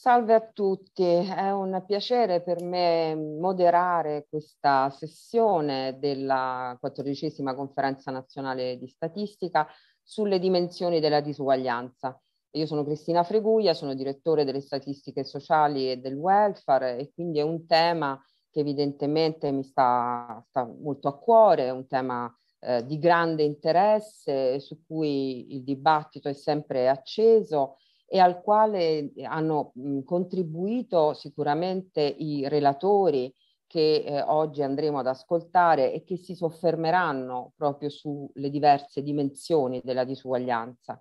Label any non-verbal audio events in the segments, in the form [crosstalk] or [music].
Salve a tutti, è un piacere per me moderare questa sessione della quattordicesima conferenza nazionale di statistica sulle dimensioni della disuguaglianza. Io sono Cristina Freguglia, sono direttore delle statistiche sociali e del welfare e quindi è un tema che evidentemente mi sta, sta molto a cuore, è un tema eh, di grande interesse su cui il dibattito è sempre acceso e al quale eh, hanno contribuito sicuramente i relatori che eh, oggi andremo ad ascoltare e che si soffermeranno proprio sulle diverse dimensioni della disuguaglianza.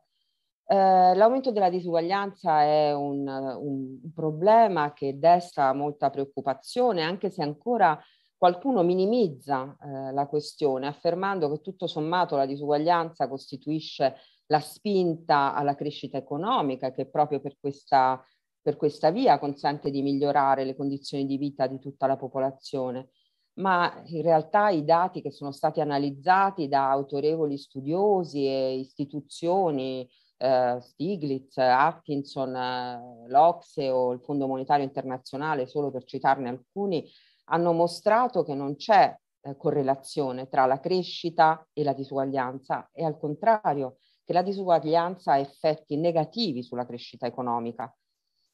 Eh, l'aumento della disuguaglianza è un, un, problema che desta molta preoccupazione, anche se ancora qualcuno minimizza eh, la questione, affermando che tutto sommato la disuguaglianza costituisce la spinta alla crescita economica che proprio per questa, per questa via consente di migliorare le condizioni di vita di tutta la popolazione. Ma in realtà i dati che sono stati analizzati da autorevoli studiosi e istituzioni, eh, Stiglitz, Atkinson, eh, l'Ocse o il Fondo Monetario Internazionale, solo per citarne alcuni, hanno mostrato che non c'è eh, correlazione tra la crescita e la disuguaglianza e al contrario che la disuguaglianza ha effetti negativi sulla crescita economica.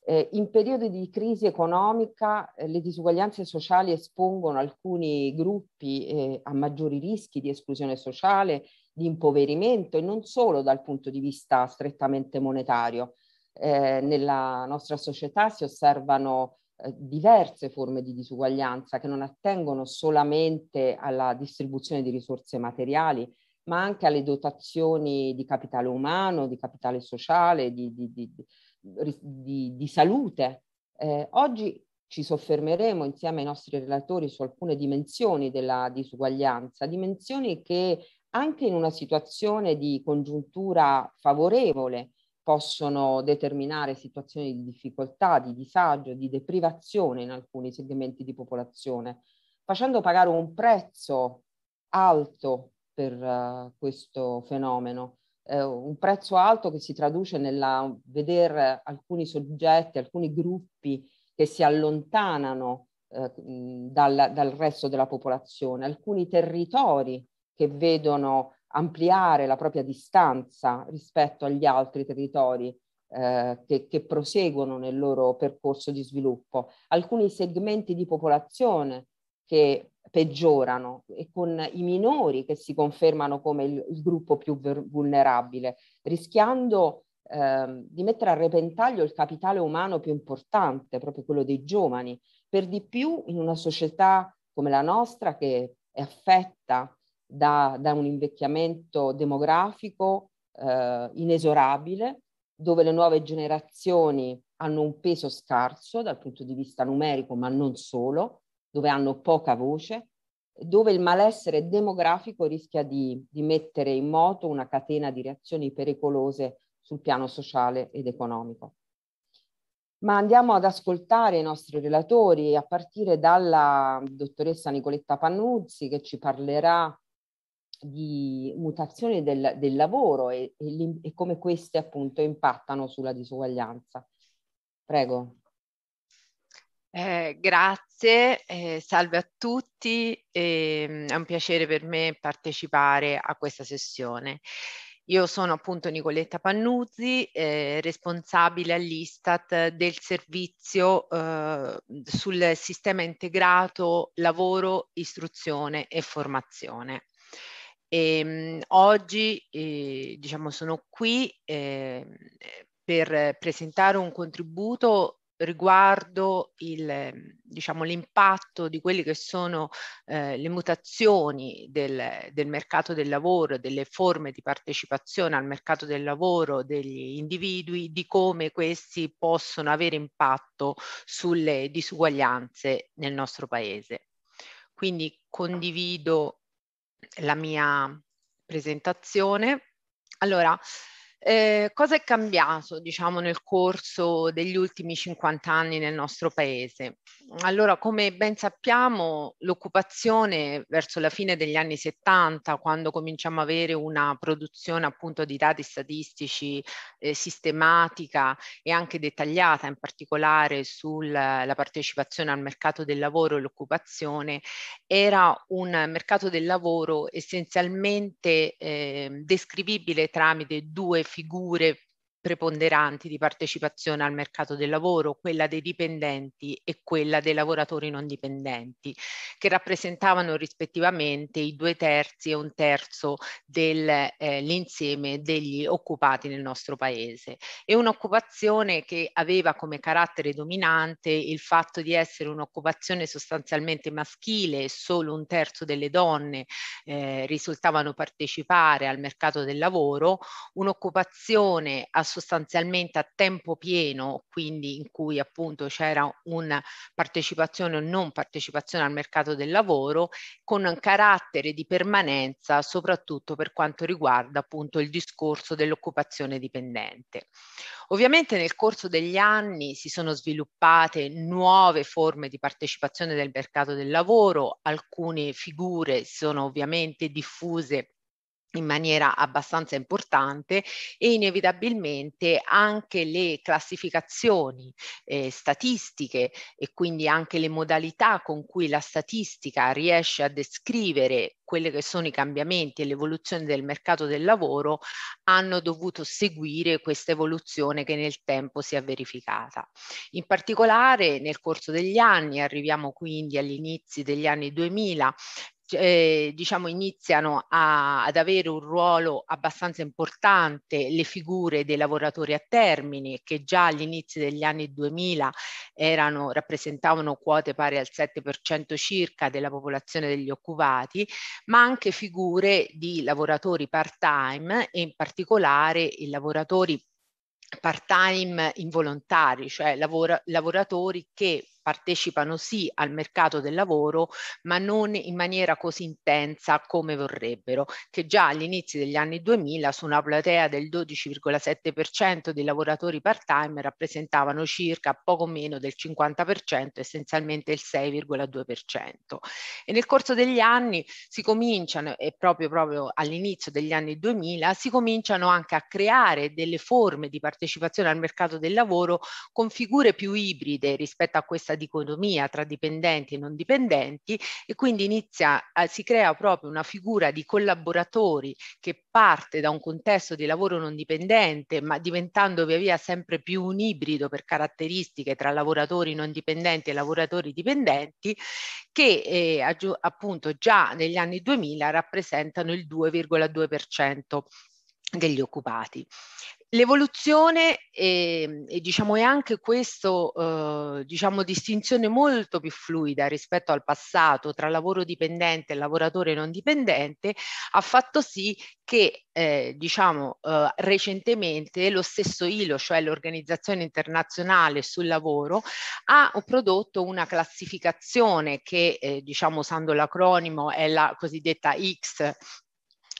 Eh, in periodi di crisi economica eh, le disuguaglianze sociali espongono alcuni gruppi eh, a maggiori rischi di esclusione sociale, di impoverimento e non solo dal punto di vista strettamente monetario. Eh, nella nostra società si osservano eh, diverse forme di disuguaglianza che non attengono solamente alla distribuzione di risorse materiali, ma anche alle dotazioni di capitale umano, di capitale sociale, di, di, di, di salute. Eh, oggi ci soffermeremo insieme ai nostri relatori su alcune dimensioni della disuguaglianza, dimensioni che anche in una situazione di congiuntura favorevole possono determinare situazioni di difficoltà, di disagio, di deprivazione in alcuni segmenti di popolazione, facendo pagare un prezzo alto per uh, questo fenomeno. Eh, un prezzo alto che si traduce nel vedere alcuni soggetti, alcuni gruppi che si allontanano eh, dal, dal, resto della popolazione, alcuni territori che vedono ampliare la propria distanza rispetto agli altri territori eh, che, che proseguono nel loro percorso di sviluppo, alcuni segmenti di popolazione che peggiorano e con i minori che si confermano come il, il gruppo più vulnerabile, rischiando eh, di mettere a repentaglio il capitale umano più importante, proprio quello dei giovani, per di più in una società come la nostra che è affetta da, da un invecchiamento demografico eh, inesorabile, dove le nuove generazioni hanno un peso scarso dal punto di vista numerico, ma non solo, dove hanno poca voce, dove il malessere demografico rischia di, di mettere in moto una catena di reazioni pericolose sul piano sociale ed economico. Ma andiamo ad ascoltare i nostri relatori a partire dalla dottoressa Nicoletta Pannuzzi che ci parlerà di mutazioni del, del lavoro e, e, e, come queste appunto impattano sulla disuguaglianza. Prego. Eh, grazie Grazie, eh, salve a tutti, eh, è un piacere per me partecipare a questa sessione. Io sono appunto Nicoletta Pannuzzi, eh, responsabile all'Istat del servizio eh, sul sistema integrato lavoro, istruzione e formazione. E, ehm, mh, oggi eh, diciamo, sono qui ehm, per presentare un contributo riguardo il, diciamo, l'impatto di quelle che sono eh, le mutazioni del, del, mercato del lavoro, delle forme di partecipazione al mercato del lavoro degli individui, di come questi possono avere impatto sulle disuguaglianze nel nostro paese. Quindi condivido la mia presentazione. Allora, eh, cosa è cambiato, diciamo, nel corso degli ultimi 50 anni nel nostro paese? Allora, come ben sappiamo, l'occupazione verso la fine degli anni 70, quando cominciamo a avere una produzione appunto di dati statistici eh, sistematica e anche dettagliata, in particolare sulla partecipazione al mercato del lavoro e l'occupazione, era un mercato del lavoro essenzialmente eh, descrivibile tramite due figure preponderanti di partecipazione al mercato del lavoro, quella dei dipendenti e quella dei lavoratori non dipendenti, che rappresentavano rispettivamente i due terzi e un terzo dell'insieme eh, degli occupati nel nostro paese. E un'occupazione che aveva come carattere dominante il fatto di essere un'occupazione sostanzialmente maschile, solo un terzo delle donne eh, risultavano partecipare al mercato del lavoro, un'occupazione assolutamente sostanzialmente a tempo pieno, quindi in cui appunto c'era una partecipazione o non partecipazione al mercato del lavoro, con un carattere di permanenza soprattutto per quanto riguarda appunto il discorso dell'occupazione dipendente. Ovviamente nel corso degli anni si sono sviluppate nuove forme di partecipazione del mercato del lavoro, alcune figure sono ovviamente diffuse in maniera abbastanza importante e inevitabilmente anche le classificazioni eh, statistiche e quindi anche le modalità con cui la statistica riesce a descrivere quelli che sono i cambiamenti e l'evoluzione del mercato del lavoro hanno dovuto seguire questa evoluzione che nel tempo si è verificata. In particolare nel corso degli anni, arriviamo quindi agli inizi degli anni 2000, eh, diciamo iniziano a, ad avere un ruolo abbastanza importante le figure dei lavoratori a termine che già all'inizio degli anni 2000 erano, rappresentavano quote pari al 7% circa della popolazione degli occupati, ma anche figure di lavoratori part-time e in particolare i lavoratori part-time involontari, cioè lavora, lavoratori che partecipano sì al mercato del lavoro, ma non in maniera così intensa come vorrebbero, che già all'inizio degli anni 2000 su una platea del 12,7% dei lavoratori part-time rappresentavano circa poco meno del 50%, essenzialmente il 6,2%. E nel corso degli anni si cominciano, e proprio, proprio all'inizio degli anni 2000, si cominciano anche a creare delle forme di partecipazione al mercato del lavoro con figure più ibride rispetto a questa questa dicotomia tra dipendenti e non dipendenti e quindi inizia, si crea proprio una figura di collaboratori che parte da un contesto di lavoro non dipendente ma diventando via via sempre più un ibrido per caratteristiche tra lavoratori non dipendenti e lavoratori dipendenti che eh, appunto già negli anni 2000 rappresentano il 2,2% degli occupati. L'evoluzione ehm, e, è, diciamo, è anche questa eh, diciamo, distinzione molto più fluida rispetto al passato tra lavoro dipendente e lavoratore non dipendente ha fatto sì che eh, diciamo, eh, recentemente lo stesso ILO, cioè l'Organizzazione Internazionale sul Lavoro, ha prodotto una classificazione che, eh, diciamo, usando l'acronimo, è la cosiddetta X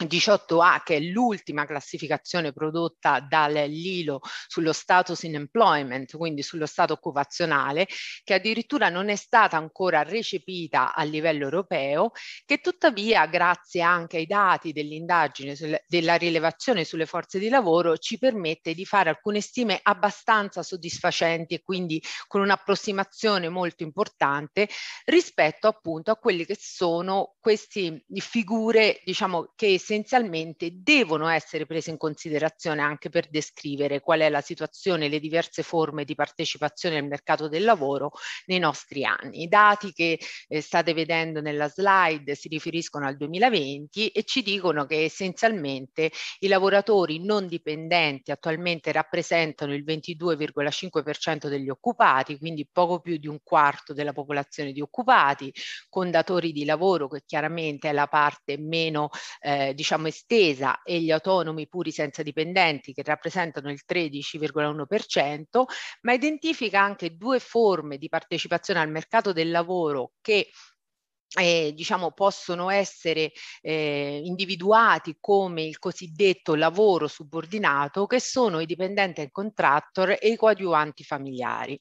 18A, che è l'ultima classificazione prodotta dall'ILO sullo status in employment, quindi sullo stato occupazionale, che addirittura non è stata ancora recepita a livello europeo, che tuttavia, grazie anche ai dati dell'indagine della rilevazione sulle forze di lavoro, ci permette di fare alcune stime abbastanza soddisfacenti e quindi con un'approssimazione molto importante rispetto appunto a quelli che sono queste figure, diciamo, che si essenzialmente devono essere prese in considerazione anche per descrivere qual è la situazione e le diverse forme di partecipazione al mercato del lavoro nei nostri anni. I dati che eh, state vedendo nella slide si riferiscono al 2020 e ci dicono che essenzialmente i lavoratori non dipendenti attualmente rappresentano il 22,5% degli occupati, quindi poco più di un quarto della popolazione di occupati, con datori di lavoro che chiaramente è la parte meno eh, diciamo estesa e gli autonomi puri senza dipendenti che rappresentano il 13,1%, ma identifica anche due forme di partecipazione al mercato del lavoro che eh, diciamo possono essere eh, individuati come il cosiddetto lavoro subordinato che sono i dipendenti in contractor e i coadiuvanti familiari.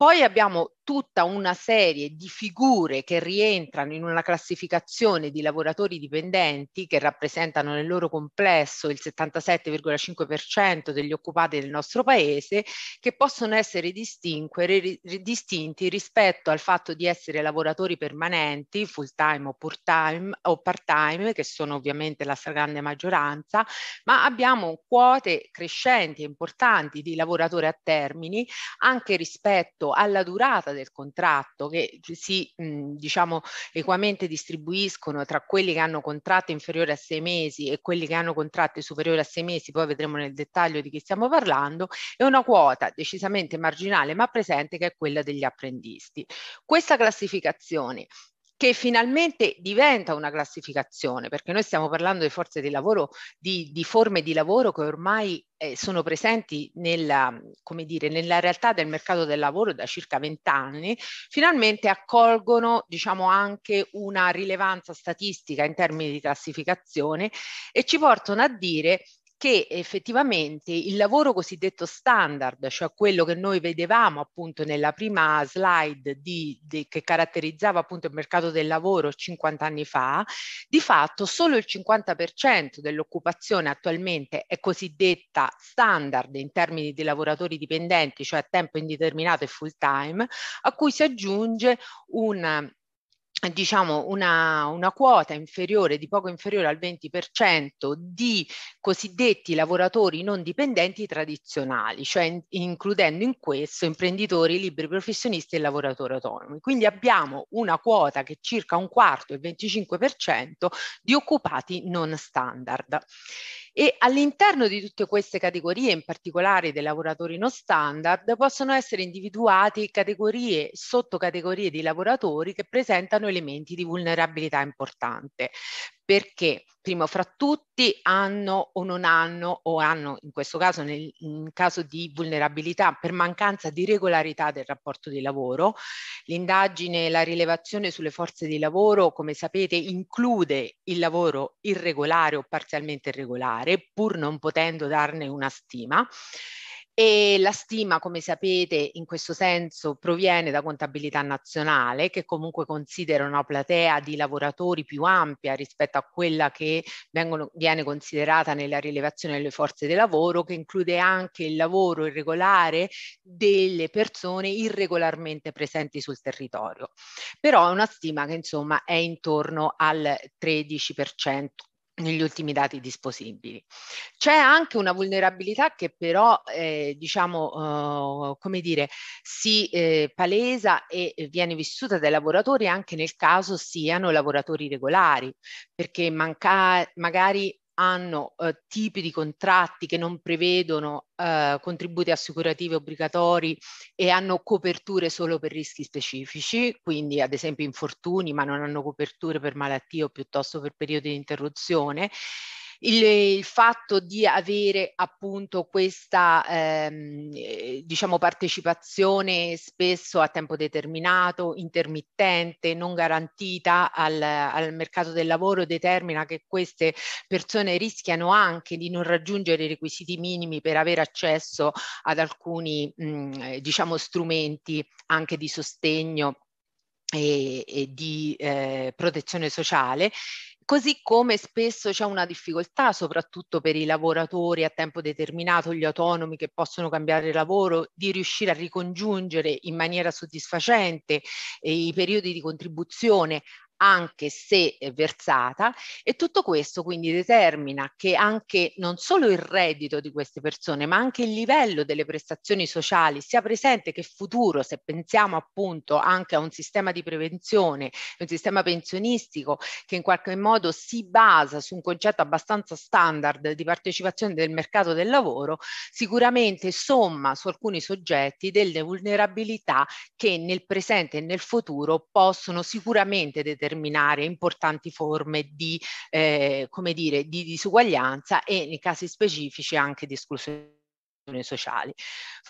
Poi abbiamo tutta una serie di figure che rientrano in una classificazione di lavoratori dipendenti che rappresentano nel loro complesso il 77,5% degli occupati del nostro paese che possono essere distinti rispetto al fatto di essere lavoratori permanenti, full time o, time, o part time, che sono ovviamente la stragrande maggioranza, ma abbiamo quote crescenti e importanti di lavoratori a termini anche rispetto alla durata del contratto che si mh, diciamo equamente distribuiscono tra quelli che hanno contratti inferiori a sei mesi e quelli che hanno contratti superiori a sei mesi, poi vedremo nel dettaglio di chi stiamo parlando, è una quota decisamente marginale ma presente che è quella degli apprendisti. Questa classificazione che finalmente diventa una classificazione, perché noi stiamo parlando di forze di lavoro, di, di forme di lavoro che ormai eh, sono presenti nella, come dire, nella realtà del mercato del lavoro da circa vent'anni, finalmente accolgono diciamo, anche una rilevanza statistica in termini di classificazione e ci portano a dire che effettivamente il lavoro cosiddetto standard, cioè quello che noi vedevamo appunto nella prima slide di, di, che caratterizzava appunto il mercato del lavoro 50 anni fa, di fatto solo il 50% dell'occupazione attualmente è cosiddetta standard in termini di lavoratori dipendenti, cioè a tempo indeterminato e full time, a cui si aggiunge un diciamo una, una, quota inferiore, di poco inferiore al 20% di cosiddetti lavoratori non dipendenti tradizionali, cioè in, includendo in questo imprenditori, liberi professionisti e lavoratori autonomi. Quindi abbiamo una quota che è circa un quarto, il 25% di occupati non standard e all'interno di tutte queste categorie, in particolare dei lavoratori non standard, possono essere individuate categorie, sottocategorie di lavoratori che presentano elementi di vulnerabilità importante perché prima fra tutti hanno o non hanno o hanno in questo caso nel in caso di vulnerabilità per mancanza di regolarità del rapporto di lavoro. L'indagine e la rilevazione sulle forze di lavoro, come sapete, include il lavoro irregolare o parzialmente irregolare, pur non potendo darne una stima e la stima, come sapete, in questo senso proviene da contabilità nazionale che comunque considera una platea di lavoratori più ampia rispetto a quella che vengono, viene considerata nella rilevazione delle forze di lavoro, che include anche il lavoro irregolare delle persone irregolarmente presenti sul territorio. Però è una stima che insomma è intorno al 13%, negli ultimi dati disponibili. C'è anche una vulnerabilità che però, eh, diciamo, eh, come dire, si eh, palesa e viene vissuta dai lavoratori anche nel caso siano lavoratori regolari, perché manca- magari hanno eh, tipi di contratti che non prevedono eh, contributi assicurativi obbligatori e hanno coperture solo per rischi specifici, quindi ad esempio infortuni, ma non hanno coperture per malattie o piuttosto per periodi di interruzione il, il fatto di avere appunto questa ehm, eh, diciamo partecipazione spesso a tempo determinato, intermittente, non garantita al, al mercato del lavoro determina che queste persone rischiano anche di non raggiungere i requisiti minimi per avere accesso ad alcuni mh, mm, eh, diciamo strumenti anche di sostegno e, e di eh, protezione sociale Così come spesso c'è una difficoltà, soprattutto per i lavoratori a tempo determinato, gli autonomi che possono cambiare lavoro, di riuscire a ricongiungere in maniera soddisfacente eh, i periodi di contribuzione anche se versata e tutto questo quindi determina che anche non solo il reddito di queste persone ma anche il livello delle prestazioni sociali sia presente che futuro se pensiamo appunto anche a un sistema di prevenzione, un sistema pensionistico che in qualche modo si basa su un concetto abbastanza standard di partecipazione del mercato del lavoro, sicuramente somma su alcuni soggetti delle vulnerabilità che nel presente e nel futuro possono sicuramente determinare determinare importanti forme di, eh, come dire, di disuguaglianza e nei casi specifici anche di esclusione organizzazioni sociali.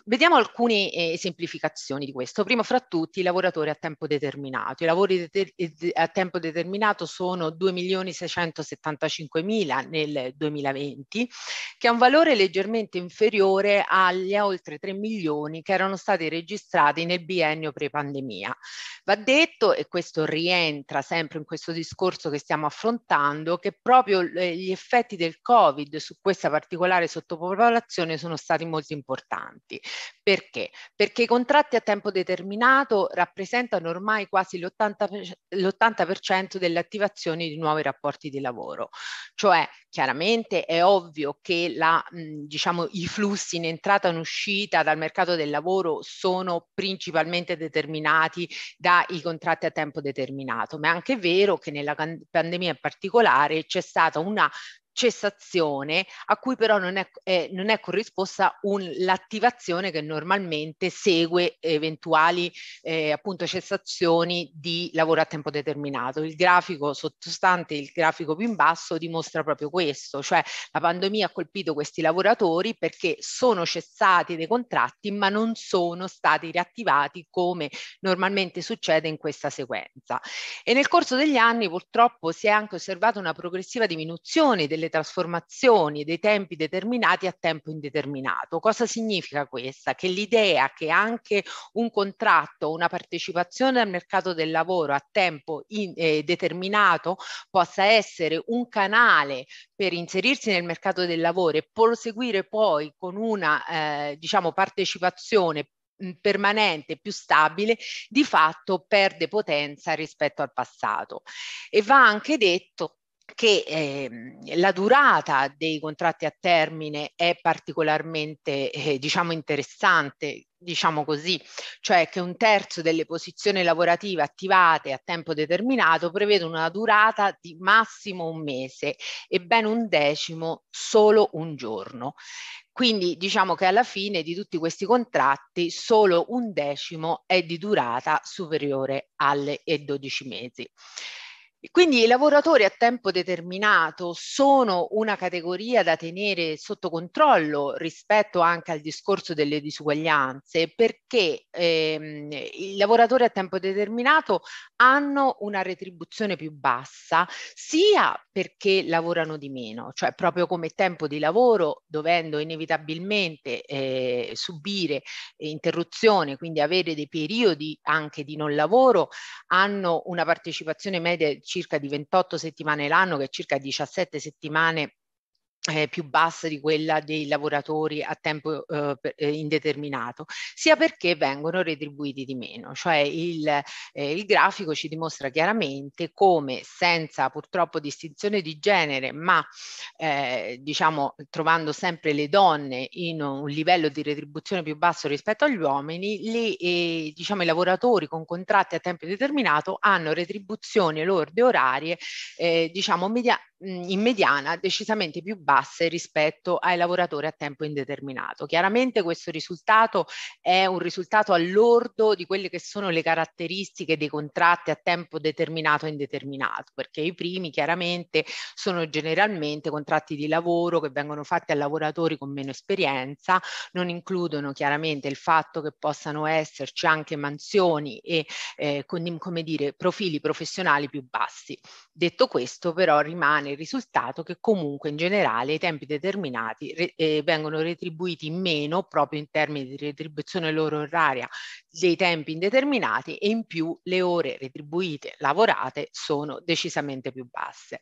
Vediamo alcune eh, semplificazioni di questo. Primo fra tutti i lavoratori a tempo determinato. I lavori de a tempo determinato sono 2.675.000 nel 2020, che è un valore leggermente inferiore agli oltre 3 milioni che erano stati registrati nel biennio pre-pandemia. Va detto, e questo rientra sempre in questo discorso che stiamo affrontando, che proprio eh, gli effetti del Covid su questa particolare sottopopolazione sono stati molto importanti. Perché? Perché i contratti a tempo determinato rappresentano ormai quasi l'80%, l'80% delle attivazioni di nuovi rapporti di lavoro. Cioè, chiaramente è ovvio che la, mh, diciamo, i flussi in entrata e in uscita dal mercato del lavoro sono principalmente determinati dai contratti a tempo determinato, ma è anche vero che nella pandemia in particolare c'è stata una cessazione a cui però non è, eh, non è corrisposta un, l'attivazione che normalmente segue eventuali eh, appunto cessazioni di lavoro a tempo determinato. Il grafico sottostante, il grafico più in basso dimostra proprio questo, cioè la pandemia ha colpito questi lavoratori perché sono cessati dei contratti ma non sono stati riattivati come normalmente succede in questa sequenza. E nel corso degli anni purtroppo si è anche osservata una progressiva diminuzione delle trasformazioni dei tempi determinati a tempo indeterminato. Cosa significa questa? Che l'idea che anche un contratto, una partecipazione al mercato del lavoro a tempo in, eh, determinato possa essere un canale per inserirsi nel mercato del lavoro e proseguire poi con una eh, diciamo partecipazione mm, permanente, più stabile, di fatto perde potenza rispetto al passato. E va anche detto che eh, la durata dei contratti a termine è particolarmente eh, diciamo interessante, diciamo così, cioè che un terzo delle posizioni lavorative attivate a tempo determinato prevede una durata di massimo un mese e ben un decimo solo un giorno. Quindi diciamo che alla fine di tutti questi contratti solo un decimo è di durata superiore alle 12 eh, mesi. E quindi i lavoratori a tempo determinato sono una categoria da tenere sotto controllo rispetto anche al discorso delle disuguaglianze perché ehm, i lavoratori a tempo determinato hanno una retribuzione più bassa sia perché lavorano di meno, cioè proprio come tempo di lavoro dovendo inevitabilmente eh, subire eh, interruzione, quindi avere dei periodi anche di non lavoro, hanno una partecipazione media circa di 28 settimane l'anno, che è circa 17 settimane eh, più bassa di quella dei lavoratori a tempo eh, eh, indeterminato, sia perché vengono retribuiti di meno. Cioè il, eh, il grafico ci dimostra chiaramente come senza purtroppo distinzione di genere, ma eh, diciamo trovando sempre le donne in un livello di retribuzione più basso rispetto agli uomini, le, eh, diciamo, i lavoratori con contratti a tempo determinato hanno retribuzioni lorde orarie eh, diciamo media Mhmm, in mediana decisamente più basse rispetto ai lavoratori a tempo indeterminato. Chiaramente questo risultato è un risultato all'ordo di quelle che sono le caratteristiche dei contratti a tempo determinato e indeterminato, perché i primi chiaramente sono generalmente contratti di lavoro che vengono fatti a lavoratori con meno esperienza, non includono chiaramente il fatto che possano esserci anche mansioni e eh, con, come dire, profili professionali più bassi. Detto questo però rimane il risultato che comunque in generale i tempi determinati re, eh, vengono retribuiti meno proprio in termini di retribuzione loro oraria dei tempi indeterminati e in più le ore retribuite lavorate sono decisamente più basse.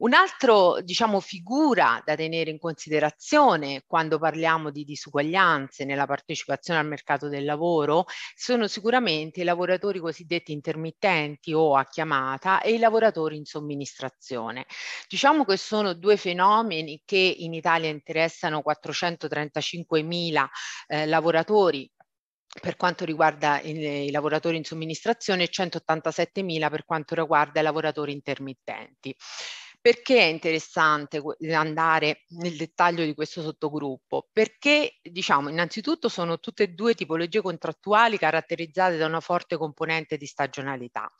Un'altra diciamo, figura da tenere in considerazione quando parliamo di disuguaglianze nella partecipazione al mercato del lavoro sono sicuramente i lavoratori cosiddetti intermittenti o a chiamata e i lavoratori in somministrazione. Diciamo che sono due fenomeni che in Italia interessano 435.000 eh, lavoratori per quanto riguarda i lavoratori in somministrazione e 187.000 per quanto riguarda i lavoratori intermittenti. Perché è interessante andare nel dettaglio di questo sottogruppo? Perché, diciamo, innanzitutto sono tutte e due tipologie contrattuali caratterizzate da una forte componente di stagionalità.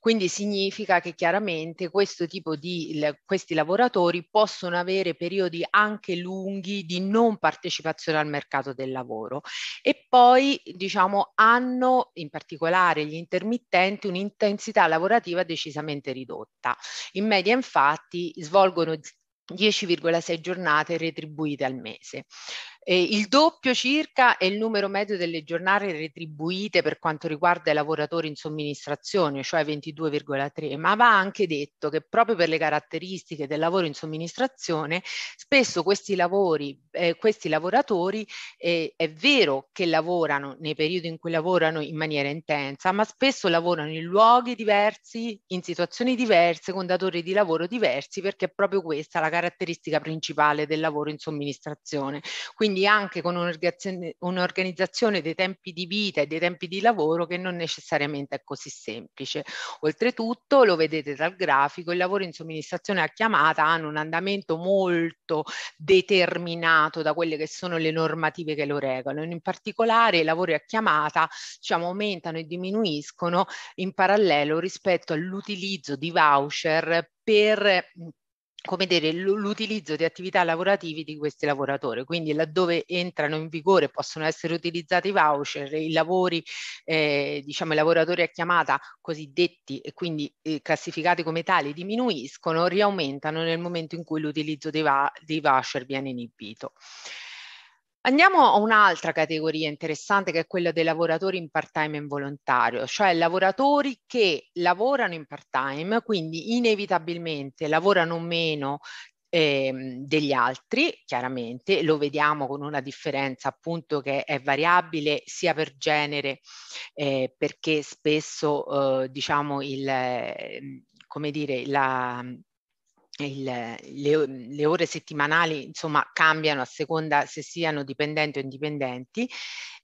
Quindi significa che chiaramente questo tipo di, questi lavoratori possono avere periodi anche lunghi di non partecipazione al mercato del lavoro e poi, diciamo, hanno in particolare gli intermittenti un'intensità lavorativa decisamente ridotta. In media, infatti, infatti svolgono 10,6 giornate retribuite al mese. Eh, il doppio circa è il numero medio delle giornate retribuite per quanto riguarda i lavoratori in somministrazione, cioè 22,3, ma va anche detto che proprio per le caratteristiche del lavoro in somministrazione, spesso questi, lavori, eh, questi lavoratori eh, è vero che lavorano nei periodi in cui lavorano in maniera intensa, ma spesso lavorano in luoghi diversi, in situazioni diverse, con datori di lavoro diversi, perché è proprio questa la caratteristica principale del lavoro in somministrazione. Quindi quindi anche con un'organizzazione dei tempi di vita e dei tempi di lavoro che non necessariamente è così semplice. Oltretutto, lo vedete dal grafico, il lavoro in somministrazione a chiamata hanno un andamento molto determinato da quelle che sono le normative che lo regolano. In particolare i lavori a chiamata diciamo, aumentano e diminuiscono in parallelo rispetto all'utilizzo di voucher per come dire, l'utilizzo di attività lavorative di questi lavoratori. Quindi laddove entrano in vigore possono essere utilizzati i voucher, i lavori, eh, diciamo, i lavoratori a chiamata cosiddetti e quindi eh, classificati come tali diminuiscono, riaumentano nel momento in cui l'utilizzo dei, va- dei voucher viene inibito. Andiamo a un'altra categoria interessante che è quella dei lavoratori in part-time e volontario, cioè lavoratori che lavorano in part-time, quindi inevitabilmente lavorano meno ehm, degli altri, chiaramente lo vediamo con una differenza appunto che è variabile sia per genere eh, perché spesso eh, diciamo il, ehm, come dire, la, il, le, le, ore settimanali insomma cambiano a seconda se siano dipendenti o indipendenti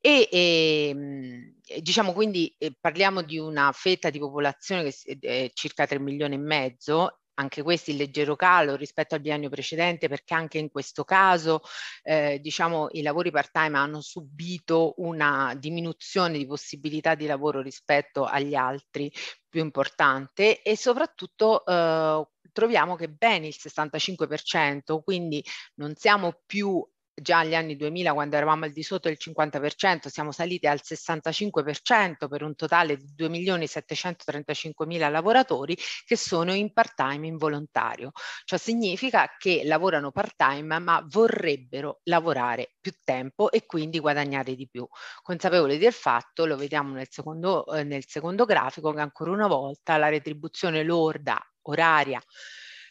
e, ehm, e diciamo quindi eh, parliamo di una fetta di popolazione che eh, è circa 3 milioni e mezzo anche questi il leggero calo rispetto al biennio precedente perché anche in questo caso eh, diciamo, i lavori part time hanno subito una diminuzione di possibilità di lavoro rispetto agli altri più importante e soprattutto eh, troviamo che ben il 65%, quindi non siamo più già agli anni 2000 quando eravamo al di sotto del 50%, siamo saliti al 65% per un totale di 2.735.000 lavoratori che sono in part-time involontario. Ciò significa che lavorano part-time ma vorrebbero lavorare più tempo e quindi guadagnare di più. Consapevoli del fatto, lo vediamo nel secondo, eh, nel secondo grafico, che ancora una volta la retribuzione lorda oraria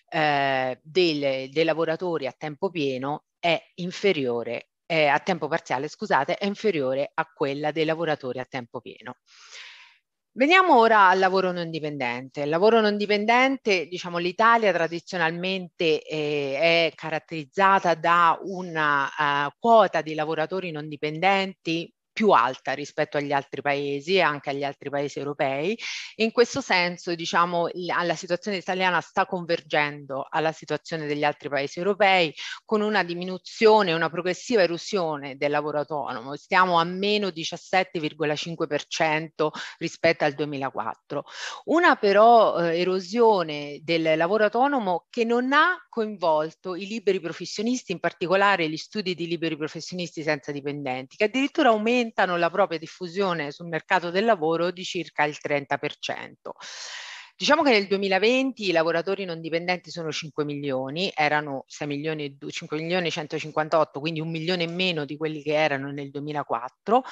eh, dei, dei lavoratori a tempo pieno è inferiore eh, a tempo parziale, scusate, è inferiore a quella dei lavoratori a tempo pieno. Veniamo ora al lavoro non dipendente. Il lavoro non dipendente, diciamo, l'Italia tradizionalmente eh, è caratterizzata da una uh, quota di lavoratori non dipendenti più alta rispetto agli altri paesi e anche agli altri paesi europei. In questo senso, diciamo, la situazione italiana sta convergendo alla situazione degli altri paesi europei con una diminuzione, una progressiva erosione del lavoro autonomo. Stiamo a meno 17,5% rispetto al 2004. Una però eh, erosione del lavoro autonomo che non ha coinvolto i liberi professionisti, in particolare gli studi di liberi professionisti senza dipendenti, che addirittura aumentano aumentano la propria diffusione sul mercato del lavoro di circa il 30%. Diciamo che nel 2020 i lavoratori non dipendenti sono 5 milioni, erano 6 milioni, 5 milioni 158, quindi un milione in meno di quelli che erano nel 2004,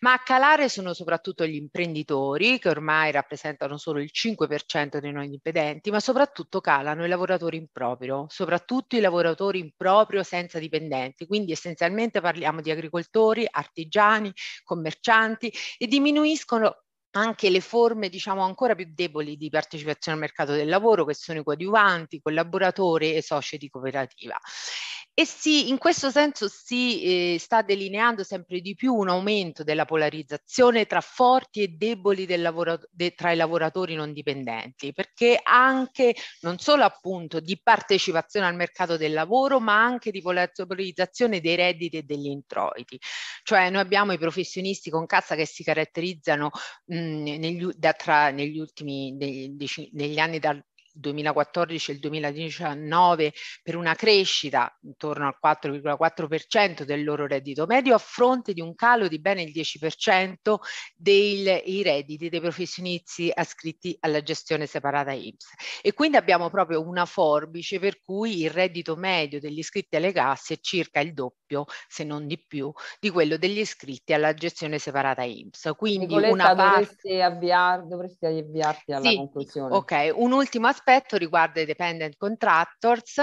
ma a calare sono soprattutto gli imprenditori che ormai rappresentano solo il 5% dei non dipendenti, ma soprattutto calano i lavoratori in proprio, soprattutto i lavoratori in proprio senza dipendenti, quindi essenzialmente parliamo di agricoltori, artigiani, commercianti e diminuiscono anche le forme diciamo ancora più deboli di partecipazione al mercato del lavoro che sono i coadiuvanti, collaboratori e soci di cooperativa. E si, in questo senso si eh, sta delineando sempre di più un aumento della polarizzazione tra forti e deboli de, tra i lavoratori non dipendenti, perché anche non solo appunto di partecipazione al mercato del lavoro, ma anche di polarizzazione dei redditi e degli introiti. Cioè noi abbiamo i professionisti con cassa che si caratterizzano Ehm, negli, da tra, negli ultimi, negli, negli anni dal 2014 e il 2019 per una crescita intorno al 4,4% del loro reddito medio a fronte di un calo di bene il 10% dei redditi dei professionisti ascritti alla gestione separata IMSS. E quindi abbiamo proprio una forbice per cui il reddito medio degli iscritti alle casse è circa il doppio, se non di più, di quello degli iscritti alla gestione separata IMSS. Quindi una parte... dovresti, avviar, dovresti avviarti alla sì, conclusione. Ok, un ultimo aspetto aspetto riguarda i dependent contractors,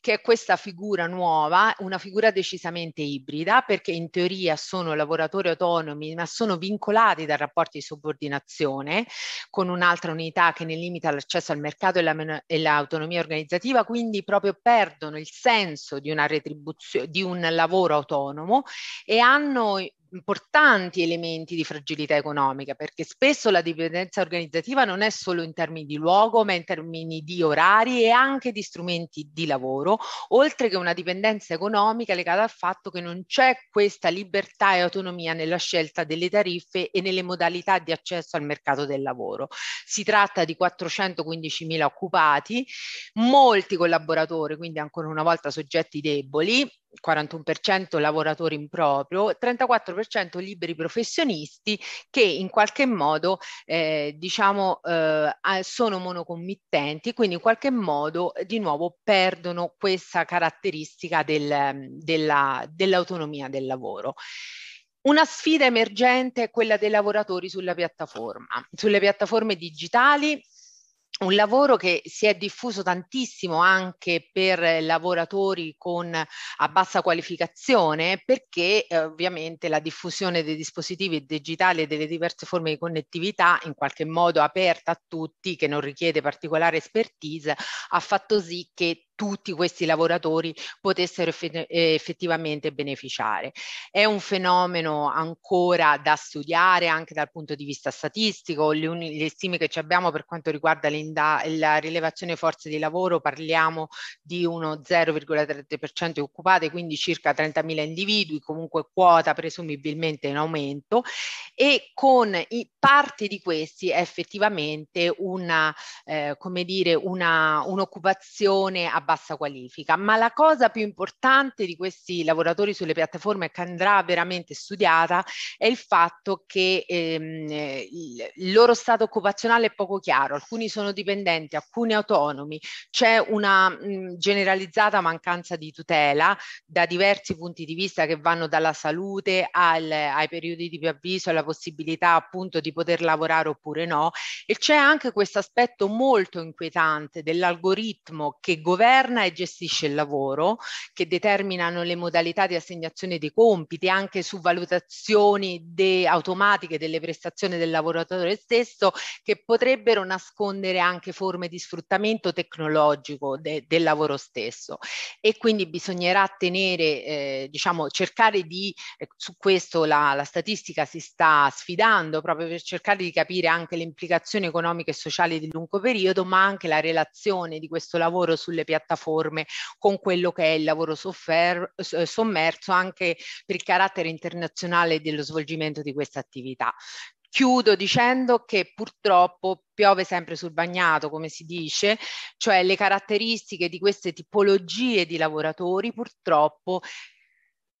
che è questa figura nuova, una figura decisamente ibrida, perché in teoria sono lavoratori autonomi, ma sono vincolati dal rapporto di subordinazione con un'altra unità che ne limita l'accesso al mercato e, la, e l'autonomia organizzativa, quindi proprio perdono il senso di una retribuzione, di un lavoro autonomo e hanno importanti elementi di fragilità economica, perché spesso la dipendenza organizzativa non è solo in termini di luogo, ma in termini di orari e anche di strumenti di lavoro, oltre che una dipendenza economica legata al fatto che non c'è questa libertà e autonomia nella scelta delle tariffe e nelle modalità di accesso al mercato del lavoro. Si tratta di 415.000 occupati, molti collaboratori, quindi ancora una volta soggetti deboli, 41% lavoratori in proprio, 34% liberi professionisti che in qualche modo eh, diciamo eh, sono monocommittenti e quindi in qualche modo eh, di nuovo perdono questa caratteristica del, mm, della, dell'autonomia del lavoro. Una sfida emergente è quella dei lavoratori sulla piattaforma, sulle piattaforme digitali un lavoro che si è diffuso tantissimo anche per lavoratori con, a bassa qualificazione perché eh, ovviamente la diffusione dei dispositivi digitali e delle diverse forme di connettività in qualche modo aperta a tutti che non richiede particolare expertise ha fatto sì che tutti questi lavoratori potessero eh, effettivamente beneficiare. È un fenomeno ancora da studiare anche dal punto di vista statistico, le, le stime che ci abbiamo per quanto riguarda la rilevazione forze di lavoro parliamo di uno 0,3% occupate, quindi circa 30.000 individui, comunque quota presumibilmente in aumento e con i, parte di questi è effettivamente una, eh, come dire, una, un'occupazione a bassa qualifica, ma la cosa più importante di questi lavoratori sulle piattaforme che andrà veramente studiata è il fatto che ehm, il loro stato occupazionale è poco chiaro, alcuni sono dipendenti, alcuni autonomi, c'è una mh, generalizzata mancanza di tutela da diversi punti di vista che vanno dalla salute al, ai periodi di avviso, alla possibilità appunto di poter lavorare oppure no e c'è anche questo aspetto molto inquietante dell'algoritmo che governa governa e gestisce il lavoro, che determinano le modalità di assegnazione dei compiti, anche su valutazioni de- automatiche delle prestazioni del lavoratore stesso, che potrebbero nascondere anche forme di sfruttamento tecnologico de- del lavoro stesso. E quindi bisognerà tenere, eh, diciamo, cercare di, eh, su questo la, la statistica si sta sfidando proprio per cercare di capire anche le implicazioni economiche e sociali di lungo periodo, ma anche la relazione di questo lavoro sulle piattaforme piattaforme con quello che è il lavoro soffer- eh, sommerso anche per il carattere internazionale dello svolgimento di questa attività. Chiudo dicendo che purtroppo piove sempre sul bagnato, come si dice, cioè le caratteristiche di queste tipologie di lavoratori purtroppo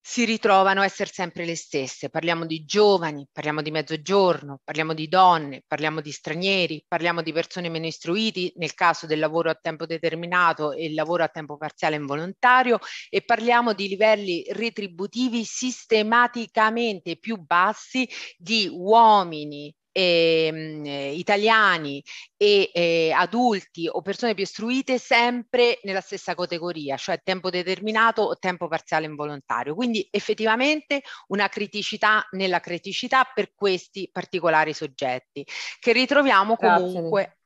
si ritrovano a essere sempre le stesse. Parliamo di giovani, parliamo di mezzogiorno, parliamo di donne, parliamo di stranieri, parliamo di persone meno istruiti nel caso del lavoro a tempo determinato e il lavoro a tempo parziale involontario e parliamo di livelli retributivi sistematicamente più bassi di uomini Ehm, eh, italiani e eh, adulti o persone più istruite sempre nella stessa categoria, cioè tempo determinato o tempo parziale involontario. Quindi effettivamente una criticità nella criticità per questi particolari soggetti che ritroviamo comunque Grazie.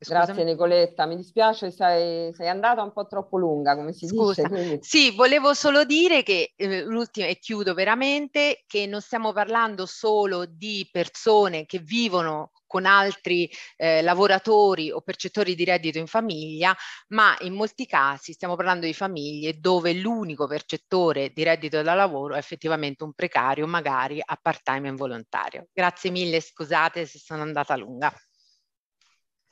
Grazie Nicoletta, mi dispiace, sei, sei, andata un po' troppo lunga, come si Scusa. dice. Quindi... Sì, volevo solo dire che eh, l'ultimo, e chiudo veramente, che non stiamo parlando solo di persone che vivono con altri eh, lavoratori o percettori di reddito in famiglia, ma in molti casi stiamo parlando di famiglie dove l'unico percettore di reddito da lavoro è effettivamente un precario, magari a part-time involontario. Grazie mille, scusate se sono andata lunga.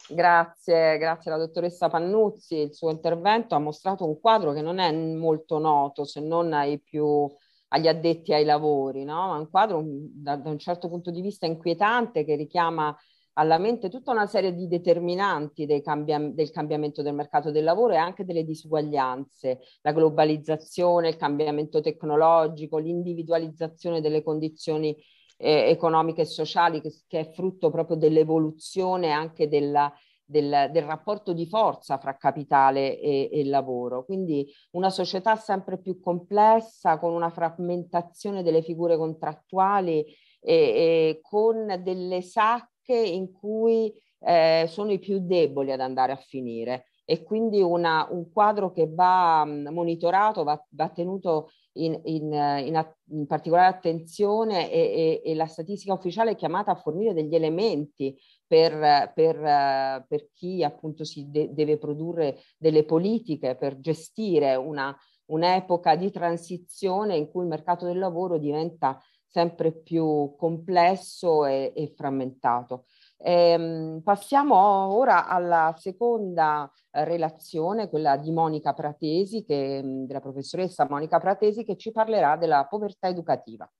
Grazie, grazie alla dottoressa Pannuzzi. Il suo intervento ha mostrato un quadro che non è molto noto se non ai più agli addetti ai lavori, no? Ma un quadro mm, da, da un certo punto di vista inquietante che richiama alla mente tutta una serie di determinanti cambia- del cambiamento del mercato del lavoro e anche delle disuguaglianze, la globalizzazione, il cambiamento tecnologico, l'individualizzazione delle condizioni eh, economiche e sociali che, che, è frutto proprio dell'evoluzione anche della, del, del, rapporto di forza fra capitale e, e, lavoro. Quindi una società sempre più complessa, con una frammentazione delle figure contrattuali e, e con delle sacche in cui eh, sono i più deboli ad andare a finire e quindi una, un quadro che va monitorato, va, va tenuto in, in, eh, in, in, particolare attenzione e, e, e, la statistica ufficiale è chiamata a fornire degli elementi per, per, eh, per chi appunto si de- deve produrre delle politiche per gestire una, un'epoca di transizione in cui il mercato del lavoro diventa sempre più complesso e, e frammentato. Ehm, passiamo ora alla seconda eh, relazione, quella di Monica Pratesi, che, mm, della professoressa Monica Pratesi, che ci parlerà della povertà educativa.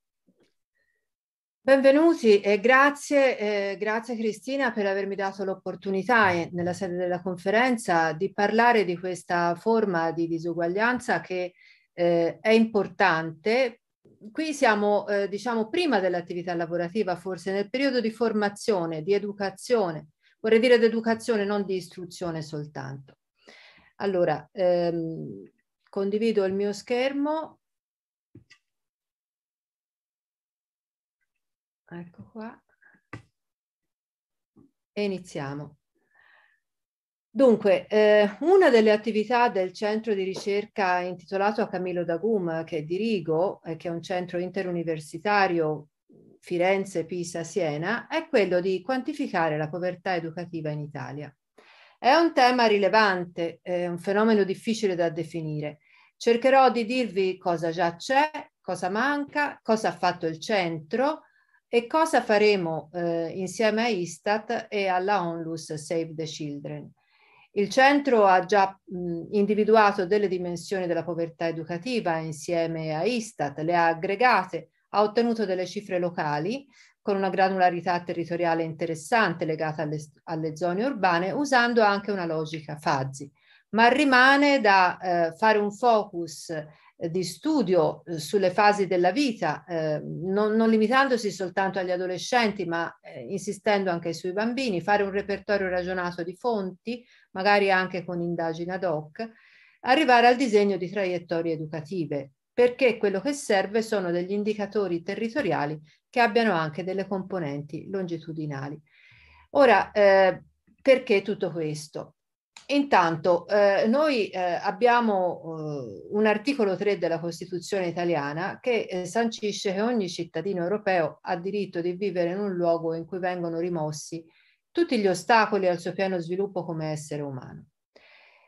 Benvenuti e grazie, eh, grazie Cristina per avermi dato l'opportunità eh, nella sede della conferenza di parlare di questa forma di disuguaglianza che eh, è importante qui siamo, eh, diciamo, prima dell'attività lavorativa, forse nel periodo di formazione, di educazione, vorrei dire d'educazione, non di istruzione soltanto. Allora, ehm, condivido il mio schermo. Ecco qua. E iniziamo. Dunque, eh, una delle attività del centro di ricerca intitolato a Camillo Dagum, che dirigo, eh, che è un centro interuniversitario Firenze, Pisa, Siena, è quello di quantificare la povertà educativa in Italia. È un tema rilevante, è un fenomeno difficile da definire. Cercherò di dirvi cosa già c'è, cosa manca, cosa ha fatto il centro e cosa faremo eh, insieme a Istat e alla Onlus Save the Children. Il centro ha già mh, individuato delle dimensioni della povertà educativa insieme a Istat, le ha aggregate, ha ottenuto delle cifre locali con una granularità territoriale interessante legata alle, alle zone urbane, usando anche una logica Fazzi. Ma rimane da eh, fare un focus eh, di studio eh, sulle fasi della vita, eh, non, non, limitandosi soltanto agli adolescenti, ma eh, insistendo anche sui bambini, fare un repertorio ragionato di fonti, magari anche con indagini ad hoc, arrivare al disegno di traiettorie educative, perché quello che serve sono degli indicatori territoriali che abbiano anche delle componenti longitudinali. Ora, eh, perché tutto questo? Intanto eh, noi eh, abbiamo eh, un articolo 3 della Costituzione italiana che eh, sancisce che ogni cittadino europeo ha diritto di vivere in un luogo in cui vengono rimossi tutti gli ostacoli al suo pieno sviluppo come essere umano.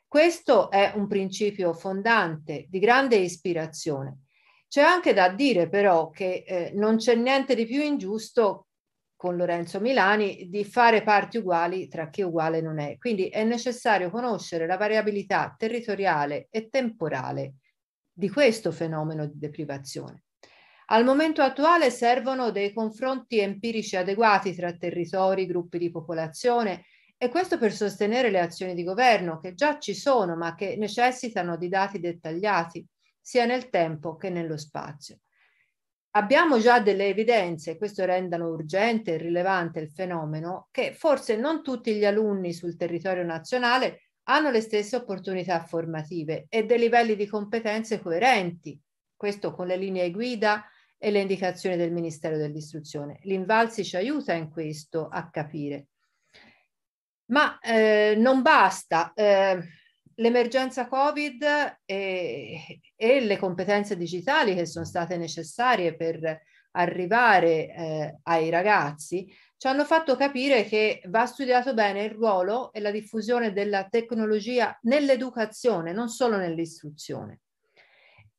Questo è un principio fondante di grande ispirazione. C'è anche da dire però che eh, non c'è niente di più ingiusto con Lorenzo Milani di fare parti uguali tra chi uguale non è. Quindi è necessario conoscere la variabilità territoriale e temporale di questo fenomeno di deprivazione. Al momento attuale servono dei confronti empirici adeguati tra territori, gruppi di popolazione e questo per sostenere le azioni di governo che già ci sono ma che necessitano di dati dettagliati sia nel tempo che nello spazio abbiamo già delle evidenze, questo rendano urgente e rilevante il fenomeno, che forse non tutti gli alunni sul territorio nazionale hanno le stesse opportunità formative e dei livelli di competenze coerenti, questo con le linee guida e le indicazioni del Ministero dell'Istruzione. L'Invalsi ci aiuta in questo a capire. Ma eh, non basta. Eh, l'emergenza Covid e, e, le competenze digitali che sono state necessarie per arrivare eh, ai ragazzi ci hanno fatto capire che va studiato bene il ruolo e la diffusione della tecnologia nell'educazione, non solo nell'istruzione.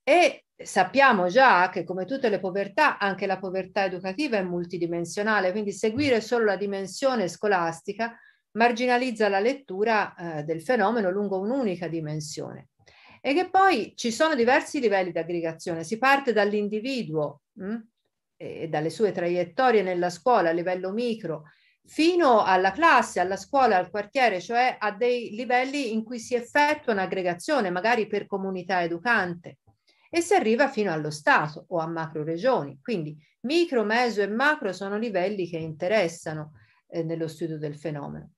E sappiamo già che come tutte le povertà, anche la povertà educativa è multidimensionale, quindi seguire solo la dimensione scolastica marginalizza la lettura eh, del fenomeno lungo un'unica dimensione. E che poi ci sono diversi livelli di aggregazione. Si parte dall'individuo mm, e dalle sue traiettorie nella scuola a livello micro, fino alla classe, alla scuola, al quartiere, cioè a dei livelli in cui si effettua un'aggregazione, magari per comunità educante, e si arriva fino allo Stato o a macro regioni. Quindi micro, meso e macro sono livelli che interessano eh, nello studio del fenomeno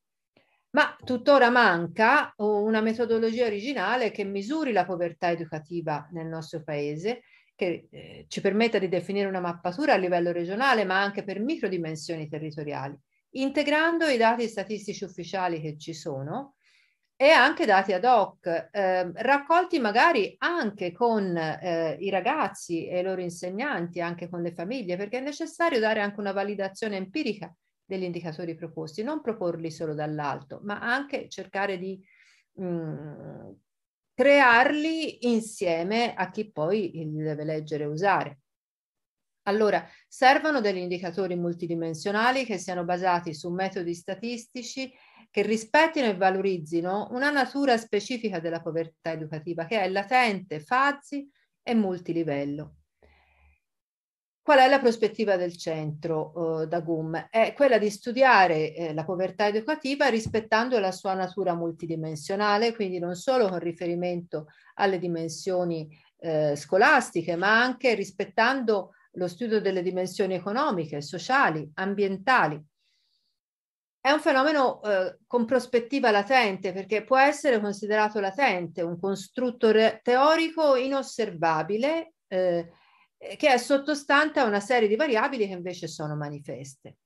ma tuttora manca una metodologia originale che misuri la povertà educativa nel nostro paese, che eh, ci permetta di definire una mappatura a livello regionale, ma anche per microdimensioni territoriali, integrando i dati statistici ufficiali che ci sono e anche dati ad hoc, eh, raccolti magari anche con eh, i ragazzi e i loro insegnanti, anche con le famiglie, perché è necessario dare anche una validazione empirica degli indicatori proposti, non proporli solo dall'alto, ma anche cercare di mh, mm, crearli insieme a chi poi li deve leggere e usare. Allora, servono degli indicatori multidimensionali che siano basati su metodi statistici che rispettino e valorizzino una natura specifica della povertà educativa che è latente, fazi e multilivello. Qual è la prospettiva del centro eh, da GUM? È quella di studiare eh, la povertà educativa rispettando la sua natura multidimensionale, quindi non solo con riferimento alle dimensioni eh, scolastiche, ma anche rispettando lo studio delle dimensioni economiche, sociali, ambientali. È un fenomeno eh, con prospettiva latente perché può essere considerato latente, un costrutto teorico inosservabile eh, eh, che è sottostante a una serie di variabili che invece sono manifeste.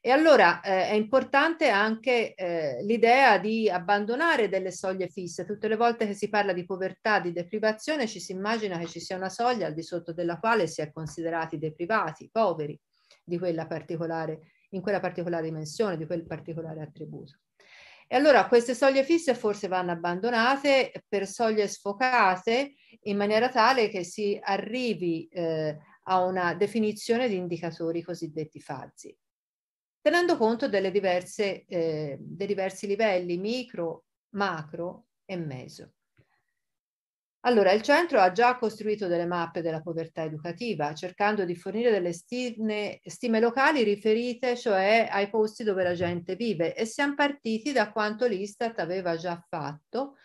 E allora eh, è importante anche eh, l'idea di abbandonare delle soglie fisse. Tutte le volte che si parla di povertà, di deprivazione, ci si immagina che ci sia una soglia al di sotto della quale si è considerati deprivati, poveri di quella particolare, in quella particolare dimensione, di quel particolare attributo. E allora queste soglie fisse forse vanno abbandonate per soglie sfocate in maniera tale che si arrivi eh, a una definizione di indicatori cosiddetti falsi, tenendo conto diverse, eh, dei diversi livelli micro, macro e meso. Allora, il centro ha già costruito delle mappe della povertà educativa, cercando di fornire delle stime, stime, locali riferite cioè ai posti dove la gente vive e siamo partiti da quanto l'Istat aveva già fatto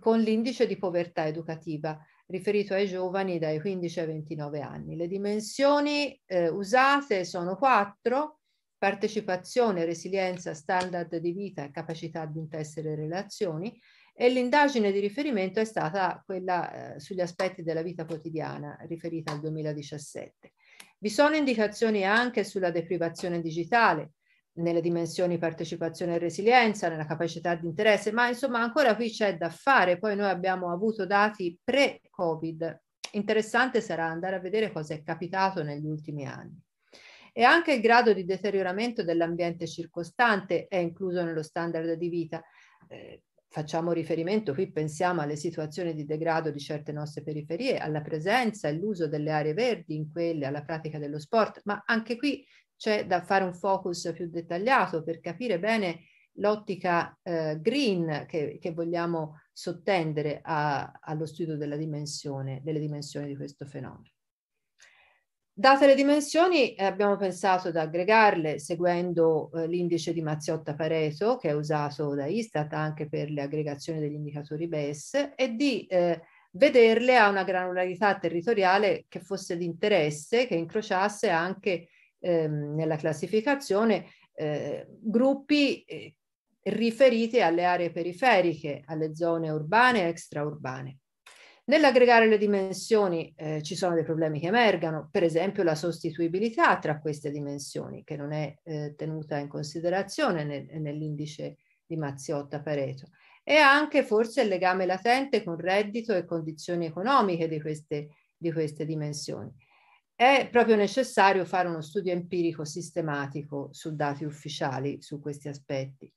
con l'indice di povertà educativa riferito ai giovani dai 15 ai 29 anni. Le dimensioni eh, usate sono quattro, partecipazione, resilienza, standard di vita e capacità di intessere relazioni, e l'indagine di riferimento è stata quella eh, sugli aspetti della vita quotidiana riferita al 2017. Vi sono indicazioni anche sulla deprivazione digitale, nelle dimensioni partecipazione e resilienza, nella capacità di interesse, ma insomma ancora qui c'è da fare. Poi noi abbiamo avuto dati pre-Covid. Interessante sarà andare a vedere cosa è capitato negli ultimi anni. E anche il grado di deterioramento dell'ambiente circostante è incluso nello standard di vita. Eh, facciamo riferimento, qui pensiamo alle situazioni di degrado di certe nostre periferie, alla presenza e l'uso delle aree verdi in quelle, alla pratica dello sport, ma anche qui c'è da fare un focus più dettagliato per capire bene l'ottica eh, green che, che, vogliamo sottendere a, allo studio della dimensione, delle dimensioni di questo fenomeno. Date le dimensioni, eh, abbiamo pensato di aggregarle seguendo eh, l'indice di Maziotta-Pareto, che è usato da Istat anche per le aggregazioni degli indicatori BES, e di eh, vederle a una granularità territoriale che fosse di interesse, che incrociasse anche ehm, nella classificazione eh, gruppi eh, riferiti alle aree periferiche, alle zone urbane e extraurbane. Nell'aggregare le dimensioni eh, ci sono dei problemi che emergano, per esempio la sostituibilità tra queste dimensioni, che non è eh, tenuta in considerazione nel, nell'indice di Mazziotta-Pareto, e anche forse il legame latente con reddito e condizioni economiche di queste, di queste dimensioni. È proprio necessario fare uno studio empirico sistematico su dati ufficiali su questi aspetti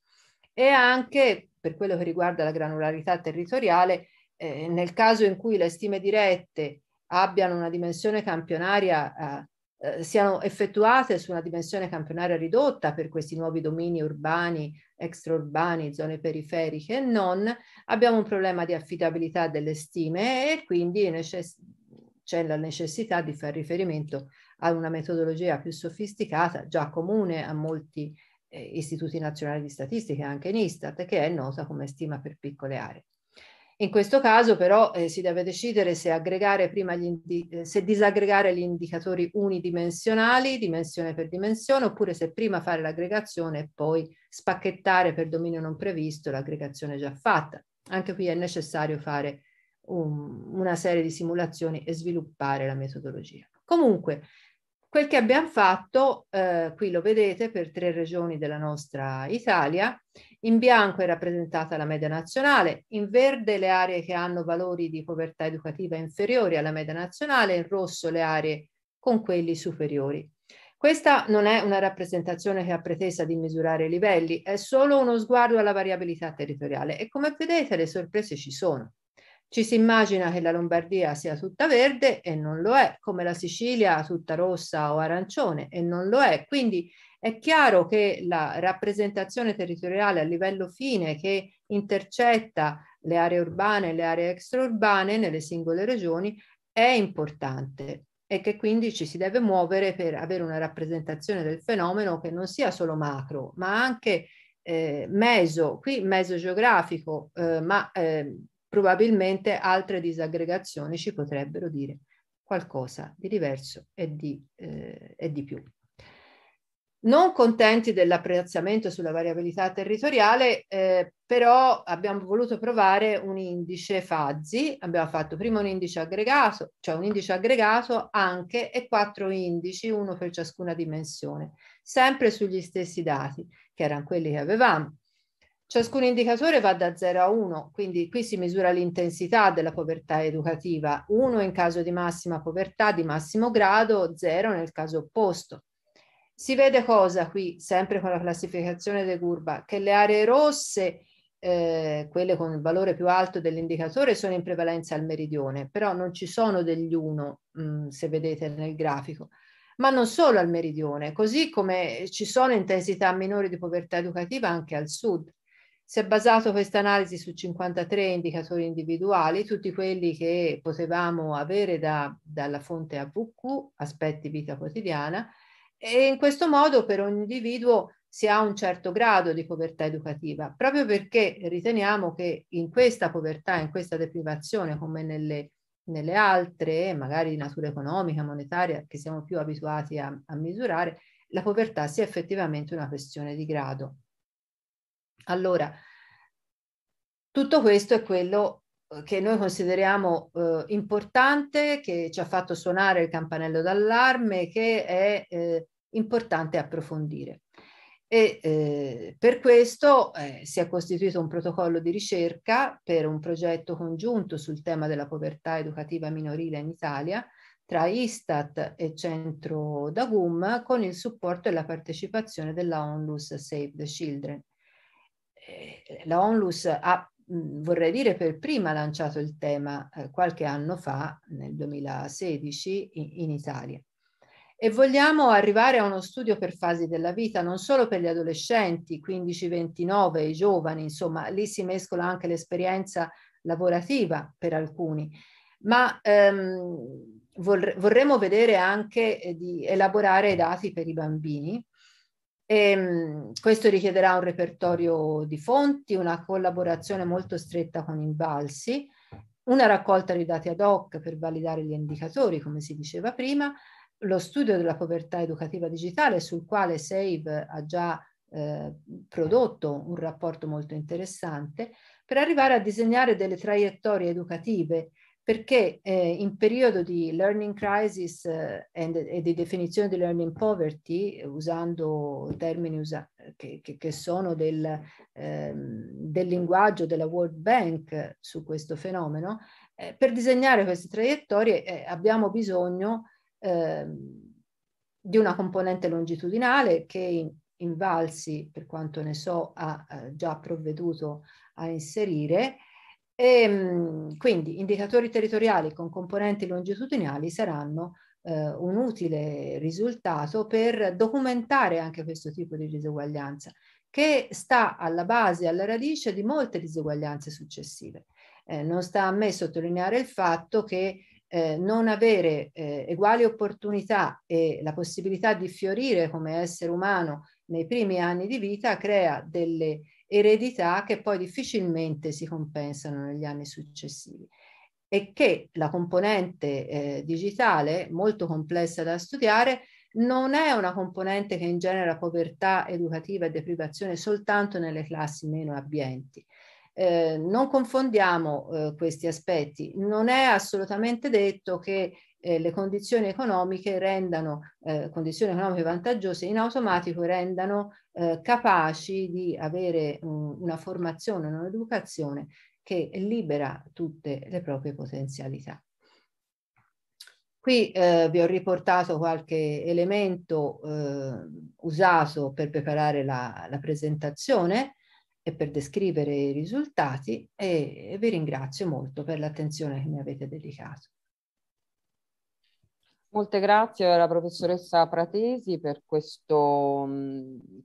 e anche per quello che riguarda la granularità territoriale eh, nel caso in cui le stime dirette abbiano una dimensione campionaria, eh, eh, siano effettuate su una dimensione campionaria ridotta per questi nuovi domini urbani, extraurbani, zone periferiche e non, abbiamo un problema di affidabilità delle stime e quindi necess- c'è la necessità di fare riferimento a una metodologia più sofisticata, già comune a molti eh, istituti nazionali di statistica, anche in Istat, che è nota come stima per piccole aree. In questo caso però eh, si deve decidere se, eh, se, disaggregare gli indicatori unidimensionali, dimensione per dimensione, oppure se prima fare l'aggregazione e poi spacchettare per dominio non previsto l'aggregazione già fatta. Anche qui è necessario fare un, una serie di simulazioni e sviluppare la metodologia. Comunque, quel che abbiamo fatto, eh, qui lo vedete per tre regioni della nostra Italia, in bianco è rappresentata la media nazionale, in verde le aree che hanno valori di povertà educativa inferiori alla media nazionale, in rosso le aree con quelli superiori. Questa non è una rappresentazione che ha pretesa di misurare i livelli, è solo uno sguardo alla variabilità territoriale e come vedete le sorprese ci sono. Ci si immagina che la Lombardia sia tutta verde e non lo è, come la Sicilia tutta rossa o arancione e non lo è. Quindi è chiaro che la rappresentazione territoriale a livello fine che intercetta le aree urbane e le aree extraurbane nelle singole regioni è importante e che quindi ci si deve muovere per avere una rappresentazione del fenomeno che non sia solo macro, ma anche eh, meso, qui meso geografico, eh, ma eh, probabilmente altre disaggregazioni ci potrebbero dire qualcosa di diverso e di, eh, e di più. Non contenti dell'apprezzamento sulla variabilità territoriale, eh, però abbiamo voluto provare un indice FAZI, abbiamo fatto prima un indice aggregato, cioè un indice aggregato anche e quattro indici, uno per ciascuna dimensione, sempre sugli stessi dati, che erano quelli che avevamo. Ciascun indicatore va da 0 a 1, quindi qui si misura l'intensità della povertà educativa, 1 in caso di massima povertà di massimo grado, 0 nel caso opposto. Si vede cosa qui, sempre con la classificazione De Gurba, che le aree rosse, eh, quelle con il valore più alto dell'indicatore, sono in prevalenza al meridione, però non ci sono degli 1, mm, se vedete nel grafico, ma non solo al meridione, così come ci sono intensità minori di povertà educativa anche al sud. Si è basato questa analisi su 53 indicatori individuali, tutti quelli che potevamo avere da, dalla fonte AVQ, aspetti vita quotidiana, e in questo modo per ogni individuo si ha un certo grado di povertà educativa, proprio perché riteniamo che in questa povertà, in questa deprivazione, come nelle, nelle altre, magari di natura economica, monetaria, che siamo più abituati a, a misurare, la povertà sia effettivamente una questione di grado. Allora, tutto questo è quello eh, che noi consideriamo eh, importante, che ci ha fatto suonare il campanello d'allarme, che è eh, importante approfondire. E, eh, per questo eh, si è costituito un protocollo di ricerca per un progetto congiunto sul tema della povertà educativa minorile in Italia tra Istat e Centro Dagum con il supporto e la partecipazione della ONLUS Save the Children. Eh, la ONLUS ha Mhmm, vorrei dire per prima lanciato il tema eh, qualche anno fa, nel 2016, in, in Italia. E vogliamo arrivare a uno studio per fasi della vita, non solo per gli adolescenti, 15-29, i giovani, insomma, lì si mescola anche l'esperienza lavorativa per alcuni, ma ehm, vorremmo vedere anche eh, di elaborare dati per i bambini e, ehm, questo richiederà un repertorio di fonti, una collaborazione molto stretta con Invalsi, una raccolta di dati ad hoc per validare gli indicatori, come si diceva prima, lo studio della povertà educativa digitale sul quale SAVE ha già eh, prodotto un rapporto molto interessante, per arrivare a disegnare delle traiettorie educative perché eh, in periodo di learning crisis eh, e di definizione di learning poverty, usando termini usa che, che, che, sono del, ehm, del, linguaggio della World Bank su questo fenomeno, eh, per disegnare queste traiettorie eh, abbiamo bisogno ehm, di una componente longitudinale che in, in Valsi, per quanto ne so, ha eh, già provveduto a inserire, e, ehm, quindi indicatori territoriali con componenti longitudinali saranno eh, un utile risultato per documentare anche questo tipo di diseguaglianza che sta alla base, alla radice di molte diseguaglianze successive. Eh, non sta a me sottolineare il fatto che eh, non avere eh, uguali opportunità e la possibilità di fiorire come essere umano nei primi anni di vita crea delle eredità che poi difficilmente si compensano negli anni successivi e che la componente eh, digitale, molto complessa da studiare, non è una componente che genera povertà educativa e deprivazione soltanto nelle classi meno abbienti. Eh, non confondiamo eh, questi aspetti, non è assolutamente detto che eh, le condizioni economiche rendano, eh, condizioni economiche vantaggiose in automatico rendano eh, capaci di avere un, una formazione, un'educazione che libera tutte le proprie potenzialità. Qui eh, vi ho riportato qualche elemento eh, usato per preparare la, la presentazione e per descrivere i risultati e vi ringrazio molto per l'attenzione che mi avete dedicato. Molte grazie alla professoressa Pratesi per questo,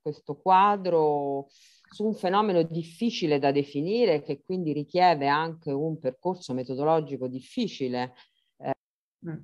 questo, quadro su un fenomeno difficile da definire che quindi richiede anche un percorso metodologico difficile. Eh, mm.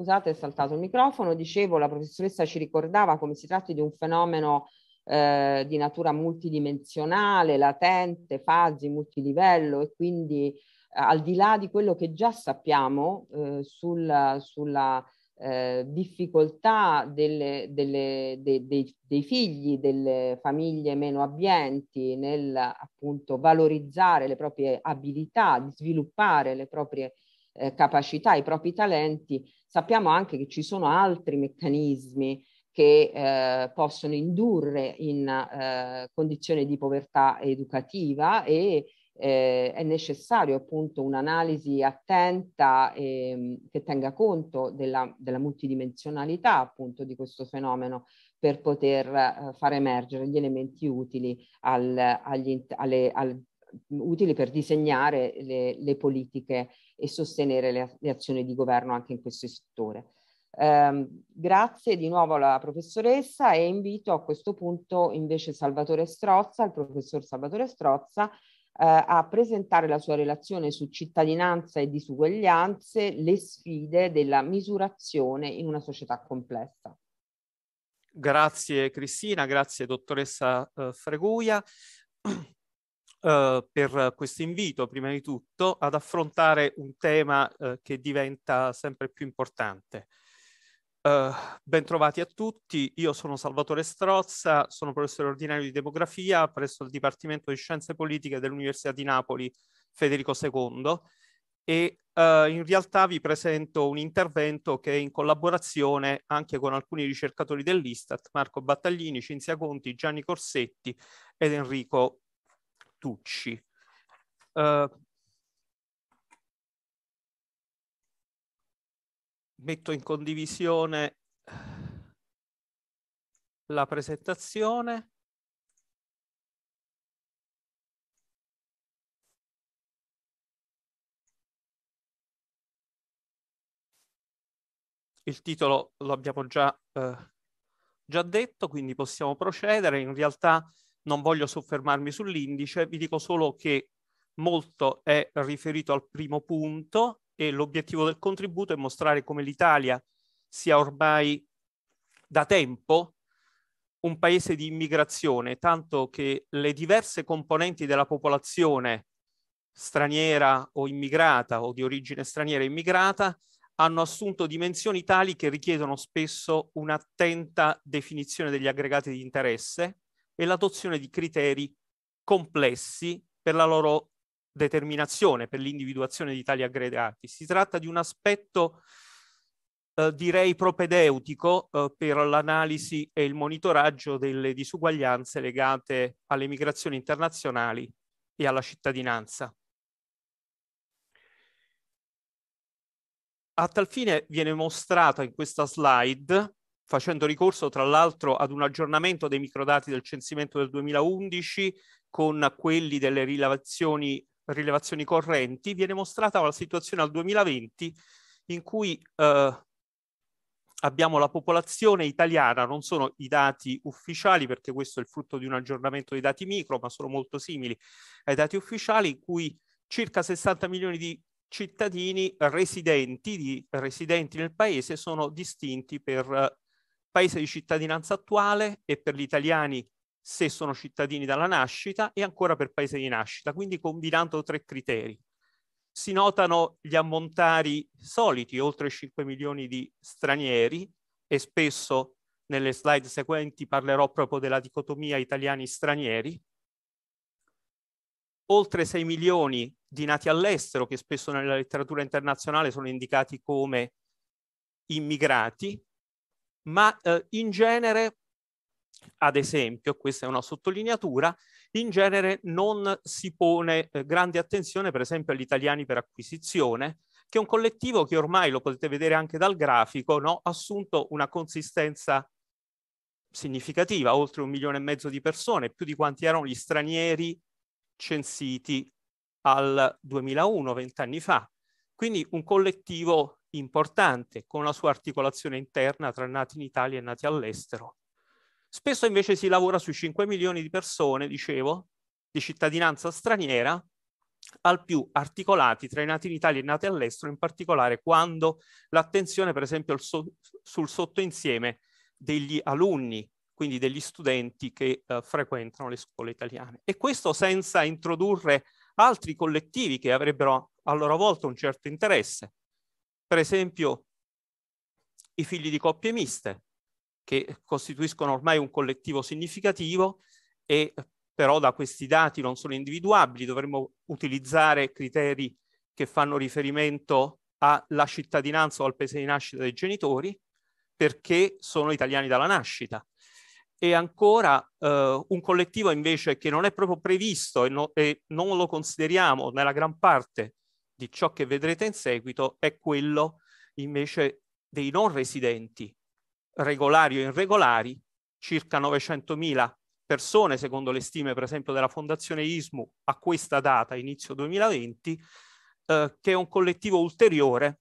Scusate, è saltato il microfono. Dicevo, la professoressa ci ricordava come si tratti di un fenomeno eh, di natura multidimensionale, latente, fasi, multilivello e quindi eh, al di là di quello che già sappiamo eh, sul, sulla eh, difficoltà delle, delle, de, de, dei figli, delle famiglie meno abbienti nel appunto valorizzare le proprie abilità, di sviluppare le proprie eh, capacità, i propri talenti, sappiamo anche che ci sono altri meccanismi che eh, possono indurre in eh, condizioni di povertà educativa e eh, è necessario appunto un'analisi attenta eh, che tenga conto della, della, multidimensionalità appunto di questo fenomeno per poter eh, far emergere gli elementi utili al, agli, alle, al, utili per disegnare le, le politiche e sostenere le, le, azioni di governo anche in questo settore. Eh, grazie di nuovo alla professoressa e invito a questo punto invece Salvatore Strozza, il professor Salvatore Strozza, eh, a presentare la sua relazione su cittadinanza e disuguaglianze, le sfide della misurazione in una società complessa. Grazie Cristina, grazie dottoressa eh, Freguia. Eh, per questo invito, prima di tutto, ad affrontare un tema eh, che diventa sempre più importante. Eh, bentrovati a tutti, io sono Salvatore Strozza, sono professore ordinario di demografia presso il Dipartimento di Scienze Politiche dell'Università di Napoli Federico II e eh, in realtà vi presento un intervento che è in collaborazione anche con alcuni ricercatori dell'Istat, Marco Battaglini, Cinzia Conti, Gianni Corsetti ed Enrico Bertucci. Uh, eh, metto in condivisione la presentazione. Il titolo lo abbiamo già, eh, già detto, quindi possiamo procedere. In realtà non voglio soffermarmi sull'indice, vi dico solo che molto è riferito al primo punto e l'obiettivo del contributo è mostrare come l'Italia sia ormai da tempo un paese di immigrazione, tanto che le diverse componenti della popolazione straniera o immigrata o di origine straniera e immigrata hanno assunto dimensioni tali che richiedono spesso un'attenta definizione degli aggregati di interesse, e l'adozione di criteri complessi per la loro determinazione, per l'individuazione di tali aggregati. Si tratta di un aspetto eh, direi propedeutico eh, per l'analisi e il monitoraggio delle disuguaglianze legate alle migrazioni internazionali e alla cittadinanza. A tal fine viene mostrata in questa slide facendo ricorso tra l'altro ad un aggiornamento dei microdati del censimento del 2011 con quelli delle rilevazioni, rilevazioni correnti, viene mostrata la situazione al 2020 in cui eh, abbiamo la popolazione italiana, non sono i dati ufficiali perché questo è il frutto di un aggiornamento dei dati micro, ma sono molto simili ai dati ufficiali, in cui circa 60 milioni di cittadini residenti, di, residenti nel paese sono distinti per eh, paese di cittadinanza attuale e per gli italiani se sono cittadini dalla nascita e ancora per paese di nascita, quindi combinando tre criteri. Si notano gli ammontari soliti, oltre 5 milioni di stranieri e spesso nelle slide seguenti parlerò proprio della dicotomia italiani-stranieri, oltre 6 milioni di nati all'estero che spesso nella letteratura internazionale sono indicati come immigrati ma eh, in genere, ad esempio, questa è una sottolineatura, in genere non si pone eh, grande attenzione per esempio agli italiani per acquisizione, che è un collettivo che ormai, lo potete vedere anche dal grafico, no? ha assunto una consistenza significativa, oltre un milione e mezzo di persone, più di quanti erano gli stranieri censiti al 2001, vent'anni fa. Quindi un collettivo importante con la sua articolazione interna tra nati in Italia e nati all'estero. Spesso invece si lavora sui 5 milioni di persone, dicevo, di cittadinanza straniera, al più articolati tra i nati in Italia e nati all'estero, in particolare quando l'attenzione, per esempio, so sul sottoinsieme degli alunni, quindi degli studenti che eh, frequentano le scuole italiane. E questo senza introdurre altri collettivi che avrebbero a loro volta un certo interesse, per esempio i figli di coppie miste, che costituiscono ormai un collettivo significativo e però da questi dati non sono individuabili, dovremmo utilizzare criteri che fanno riferimento alla cittadinanza o al paese di nascita dei genitori, perché sono italiani dalla nascita. E ancora eh, un collettivo invece che non è proprio previsto e, no, e non lo consideriamo nella gran parte di ciò che vedrete in seguito è quello invece dei non residenti, regolari o irregolari, circa 900.000 persone, secondo le stime per esempio della Fondazione ISMU, a questa data, inizio 2020, eh, che è un collettivo ulteriore,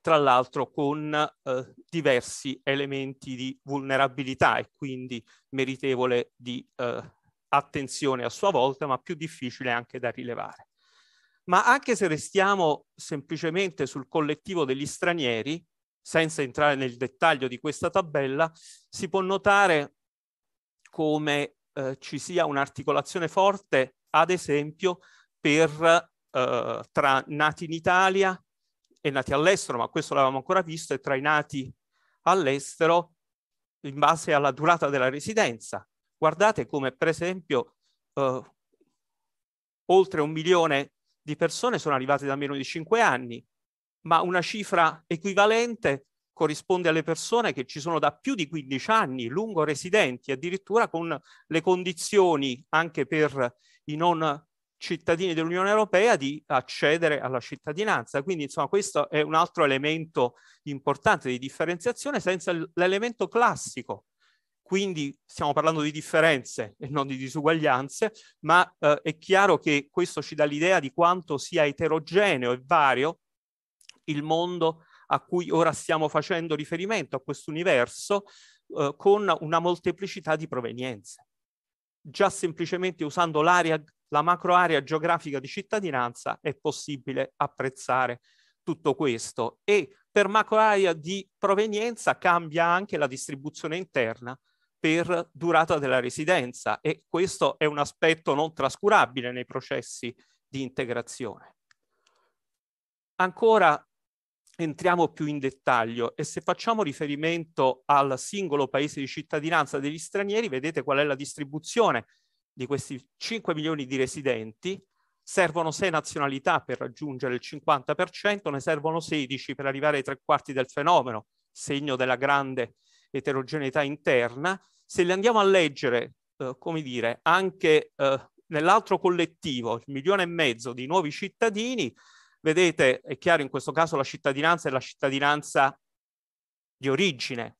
tra l'altro con eh, diversi elementi di vulnerabilità e quindi meritevole di eh, attenzione a sua volta, ma più difficile anche da rilevare ma anche se restiamo semplicemente sul collettivo degli stranieri, senza entrare nel dettaglio di questa tabella, si può notare come eh, ci sia un'articolazione forte, ad esempio, per eh, tra nati in Italia e nati all'estero, ma questo l'avevamo ancora visto, e tra i nati all'estero in base alla durata della residenza. Guardate come, per esempio, eh, oltre un milione di persone sono arrivate da meno di 5 anni, ma una cifra equivalente corrisponde alle persone che ci sono da più di 15 anni, lungo residenti, addirittura con le condizioni anche per i non cittadini dell'Unione Europea di accedere alla cittadinanza. Quindi insomma questo è un altro elemento importante di differenziazione senza l'elemento classico quindi stiamo parlando di differenze e non di disuguaglianze, ma eh, è chiaro che questo ci dà l'idea di quanto sia eterogeneo e vario il mondo a cui ora stiamo facendo riferimento, a questo universo, eh, con una molteplicità di provenienze. Già semplicemente usando l'area, la macroarea geografica di cittadinanza è possibile apprezzare tutto questo e per macroarea di provenienza cambia anche la distribuzione interna per durata della residenza e questo è un aspetto non trascurabile nei processi di integrazione. Ancora entriamo più in dettaglio e se facciamo riferimento al singolo paese di cittadinanza degli stranieri, vedete qual è la distribuzione di questi 5 milioni di residenti, servono 6 nazionalità per raggiungere il 50%, ne servono 16 per arrivare ai tre quarti del fenomeno, segno della grande eterogeneità interna, se le andiamo a leggere, eh, come dire, anche eh, nell'altro collettivo, il milione e mezzo di nuovi cittadini, vedete, è chiaro in questo caso la cittadinanza è la cittadinanza di origine,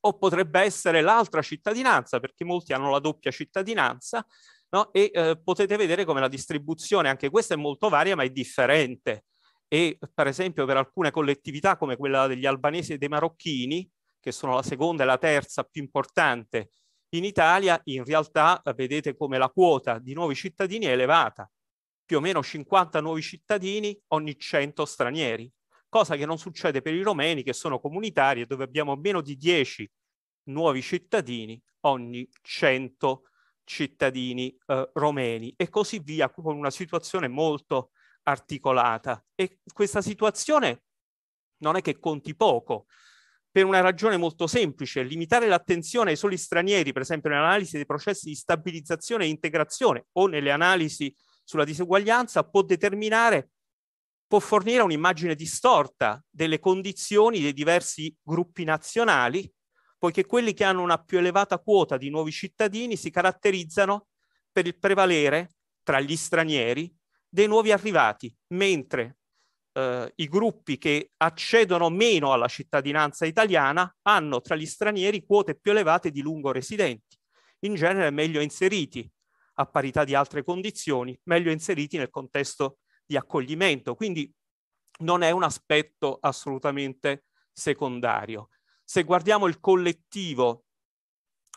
o potrebbe essere l'altra cittadinanza, perché molti hanno la doppia cittadinanza, no? e eh, potete vedere come la distribuzione, anche questa è molto varia, ma è differente. E per esempio per alcune collettività come quella degli albanesi e dei marocchini, che sono la seconda e la terza più importante in Italia, in realtà vedete come la quota di nuovi cittadini è elevata, più o meno 50 nuovi cittadini ogni 100 stranieri, cosa che non succede per i romeni che sono comunitari e dove abbiamo meno di 10 nuovi cittadini ogni 100 cittadini eh, romeni e così via con una situazione molto articolata e questa situazione non è che conti poco per una ragione molto semplice, limitare l'attenzione ai soli stranieri, per esempio nell'analisi dei processi di stabilizzazione e integrazione o nelle analisi sulla diseguaglianza, può determinare, può fornire un'immagine distorta delle condizioni dei diversi gruppi nazionali, poiché quelli che hanno una più elevata quota di nuovi cittadini si caratterizzano per il prevalere tra gli stranieri dei nuovi arrivati, mentre eh, i gruppi che accedono meno alla cittadinanza italiana hanno tra gli stranieri quote più elevate di lungo residenti, in genere meglio inseriti, a parità di altre condizioni, meglio inseriti nel contesto di accoglimento. Quindi non è un aspetto assolutamente secondario. Se guardiamo il collettivo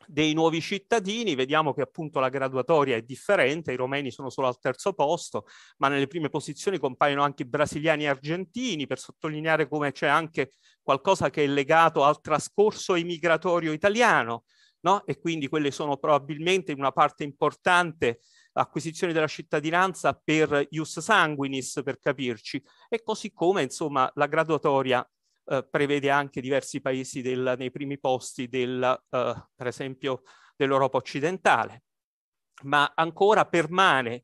dei nuovi cittadini, vediamo che appunto la graduatoria è differente, i romeni sono solo al terzo posto, ma nelle prime posizioni compaiono anche i brasiliani e argentini, per sottolineare come c'è anche qualcosa che è legato al trascorso emigratorio italiano, no? e quindi quelle sono probabilmente una parte importante acquisizione della cittadinanza per ius sanguinis, per capirci, e così come insomma la graduatoria eh, prevede anche diversi paesi del, nei primi posti del, eh, per esempio dell'Europa occidentale, ma ancora permane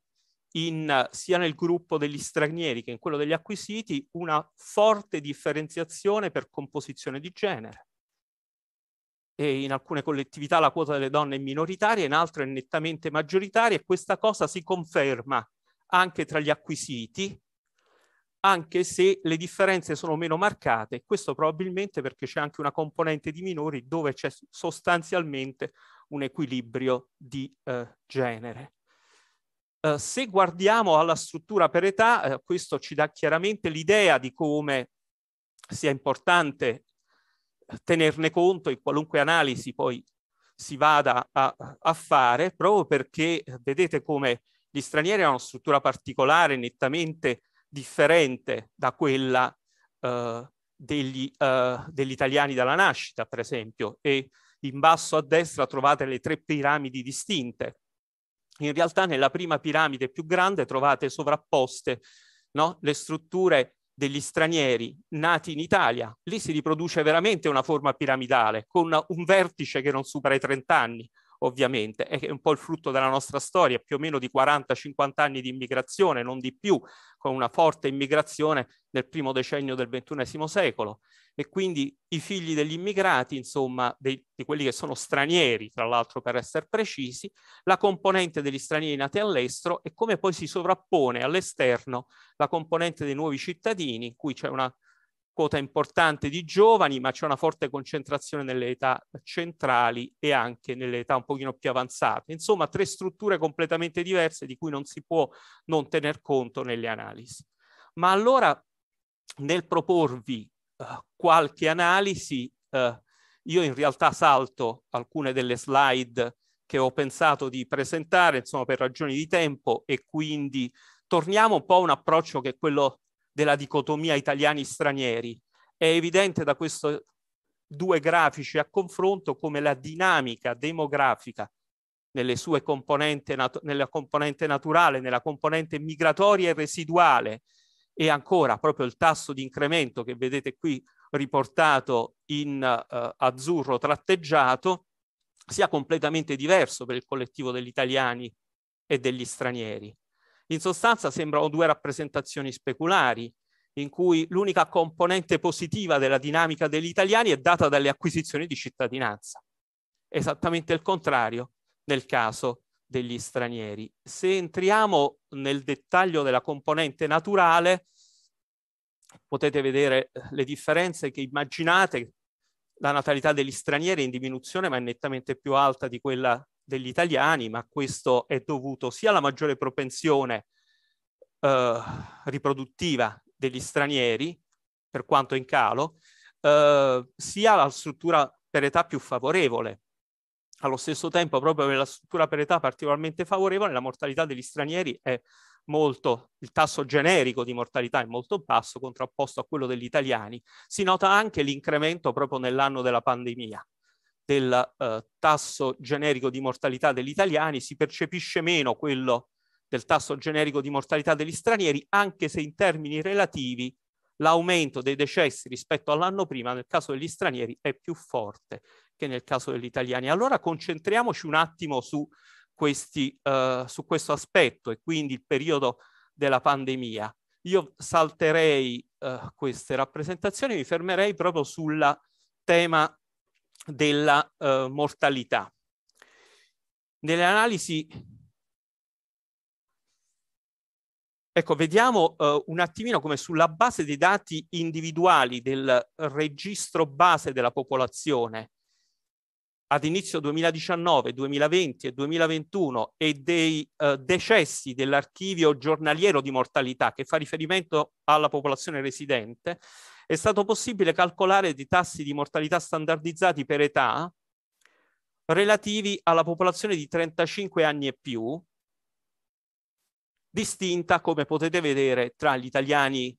in, sia nel gruppo degli stranieri che in quello degli acquisiti una forte differenziazione per composizione di genere. E in alcune collettività la quota delle donne è minoritaria, in altre è nettamente maggioritaria e questa cosa si conferma anche tra gli acquisiti, anche se le differenze sono meno marcate, questo probabilmente perché c'è anche una componente di minori dove c'è sostanzialmente un equilibrio di eh, genere. Eh, se guardiamo alla struttura per età, eh, questo ci dà chiaramente l'idea di come sia importante eh, tenerne conto in qualunque analisi poi si vada a, a fare, proprio perché eh, vedete come gli stranieri hanno una struttura particolare, nettamente differente da quella eh, degli, eh, degli, italiani dalla nascita, per esempio, e in basso a destra trovate le tre piramidi distinte. In realtà nella prima piramide più grande trovate sovrapposte no? le strutture degli stranieri nati in Italia. Lì si riproduce veramente una forma piramidale, con un vertice che non supera i 30 anni ovviamente, è un po' il frutto della nostra storia, più o meno di 40-50 anni di immigrazione, non di più, con una forte immigrazione nel primo decennio del XXI secolo. E quindi i figli degli immigrati, insomma, dei, di quelli che sono stranieri, tra l'altro per essere precisi, la componente degli stranieri nati all'estero e come poi si sovrappone all'esterno la componente dei nuovi cittadini, in cui c'è una quota importante di giovani, ma c'è una forte concentrazione nelle età centrali e anche nelle età un pochino più avanzate. Insomma, tre strutture completamente diverse di cui non si può non tener conto nelle analisi. Ma allora, nel proporvi uh, qualche analisi, uh, io in realtà salto alcune delle slide che ho pensato di presentare, insomma, per ragioni di tempo e quindi torniamo un po' a un approccio che è quello della dicotomia italiani-stranieri. È evidente da questi due grafici a confronto come la dinamica demografica nelle sue componenti, nat- nella componente naturale, nella componente migratoria e residuale e ancora proprio il tasso di incremento che vedete qui riportato in uh, azzurro tratteggiato sia completamente diverso per il collettivo degli italiani e degli stranieri. In sostanza sembrano due rappresentazioni speculari, in cui l'unica componente positiva della dinamica degli italiani è data dalle acquisizioni di cittadinanza. Esattamente il contrario nel caso degli stranieri. Se entriamo nel dettaglio della componente naturale, potete vedere eh, le differenze che immaginate. La natalità degli stranieri è in diminuzione, ma è nettamente più alta di quella degli italiani, ma questo è dovuto sia alla maggiore propensione eh, riproduttiva degli stranieri, per quanto in calo, eh, sia alla struttura per età più favorevole. Allo stesso tempo, proprio per la struttura per età particolarmente favorevole, la mortalità degli stranieri è molto, il tasso generico di mortalità è molto basso, contrapposto a quello degli italiani. Si nota anche l'incremento proprio nell'anno della pandemia del eh, tasso generico di mortalità degli italiani, si percepisce meno quello del tasso generico di mortalità degli stranieri, anche se in termini relativi l'aumento dei decessi rispetto all'anno prima nel caso degli stranieri è più forte che nel caso degli italiani. Allora concentriamoci un attimo su, questi, eh, su questo aspetto e quindi il periodo della pandemia. Io salterei eh, queste rappresentazioni, e mi fermerei proprio sul tema della eh, mortalità. Nelle analisi, ecco, vediamo eh, un attimino come sulla base dei dati individuali del registro base della popolazione ad inizio 2019, 2020 e 2021 e dei eh, decessi dell'archivio giornaliero di mortalità che fa riferimento alla popolazione residente, è stato possibile calcolare dei tassi di mortalità standardizzati per età relativi alla popolazione di 35 anni e più, distinta, come potete vedere, tra gli italiani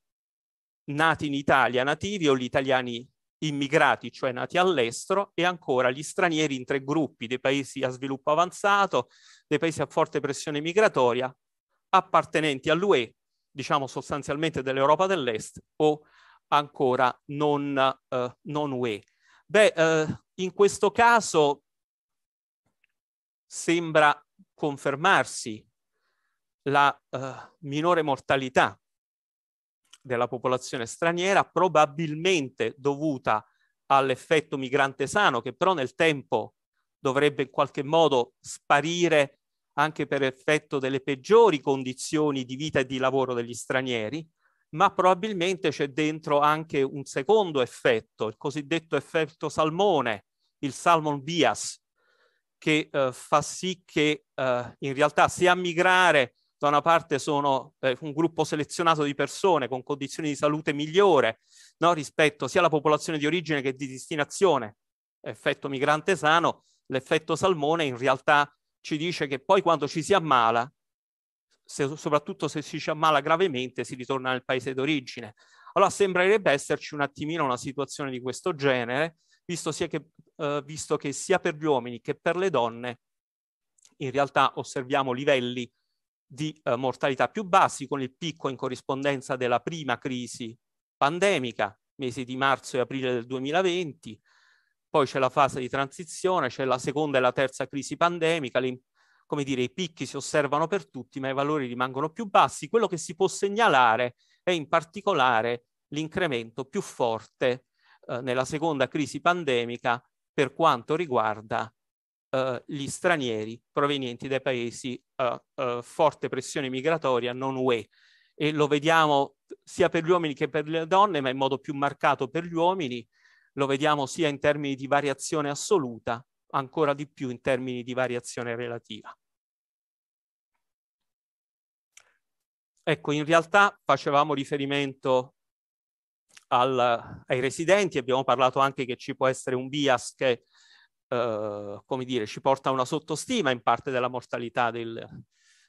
nati in Italia, nativi, o gli italiani immigrati, cioè nati all'estero, e ancora gli stranieri in tre gruppi, dei paesi a sviluppo avanzato, dei paesi a forte pressione migratoria, appartenenti all'UE, diciamo sostanzialmente dell'Europa dell'Est, o ancora non, eh, non UE. Beh, eh, in questo caso sembra confermarsi la eh, minore mortalità della popolazione straniera, probabilmente dovuta all'effetto migrante sano, che però nel tempo dovrebbe in qualche modo sparire anche per effetto delle peggiori condizioni di vita e di lavoro degli stranieri, ma probabilmente c'è dentro anche un secondo effetto, il cosiddetto effetto salmone, il salmon bias, che eh, fa sì che eh, in realtà sia a migrare da una parte sono eh, un gruppo selezionato di persone con condizioni di salute migliore no? rispetto sia alla popolazione di origine che di destinazione, effetto migrante sano, l'effetto salmone in realtà ci dice che poi quando ci si ammala se, soprattutto se si ci ammala gravemente si ritorna nel paese d'origine. Allora sembrerebbe esserci un attimino una situazione di questo genere, visto, che, eh, visto che sia per gli uomini che per le donne in realtà osserviamo livelli di eh, mortalità più bassi, con il picco in corrispondenza della prima crisi pandemica, mesi di marzo e aprile del 2020, poi c'è la fase di transizione, c'è la seconda e la terza crisi pandemica, le, come dire, i picchi si osservano per tutti, ma i valori rimangono più bassi. Quello che si può segnalare è in particolare l'incremento più forte eh, nella seconda crisi pandemica per quanto riguarda eh, gli stranieri provenienti dai paesi a eh, eh, forte pressione migratoria non UE. E lo vediamo sia per gli uomini che per le donne, ma in modo più marcato per gli uomini, lo vediamo sia in termini di variazione assoluta, ancora di più in termini di variazione relativa. Ecco, in realtà facevamo riferimento al, ai residenti, abbiamo parlato anche che ci può essere un bias che, eh, come dire, ci porta a una sottostima in parte della mortalità del,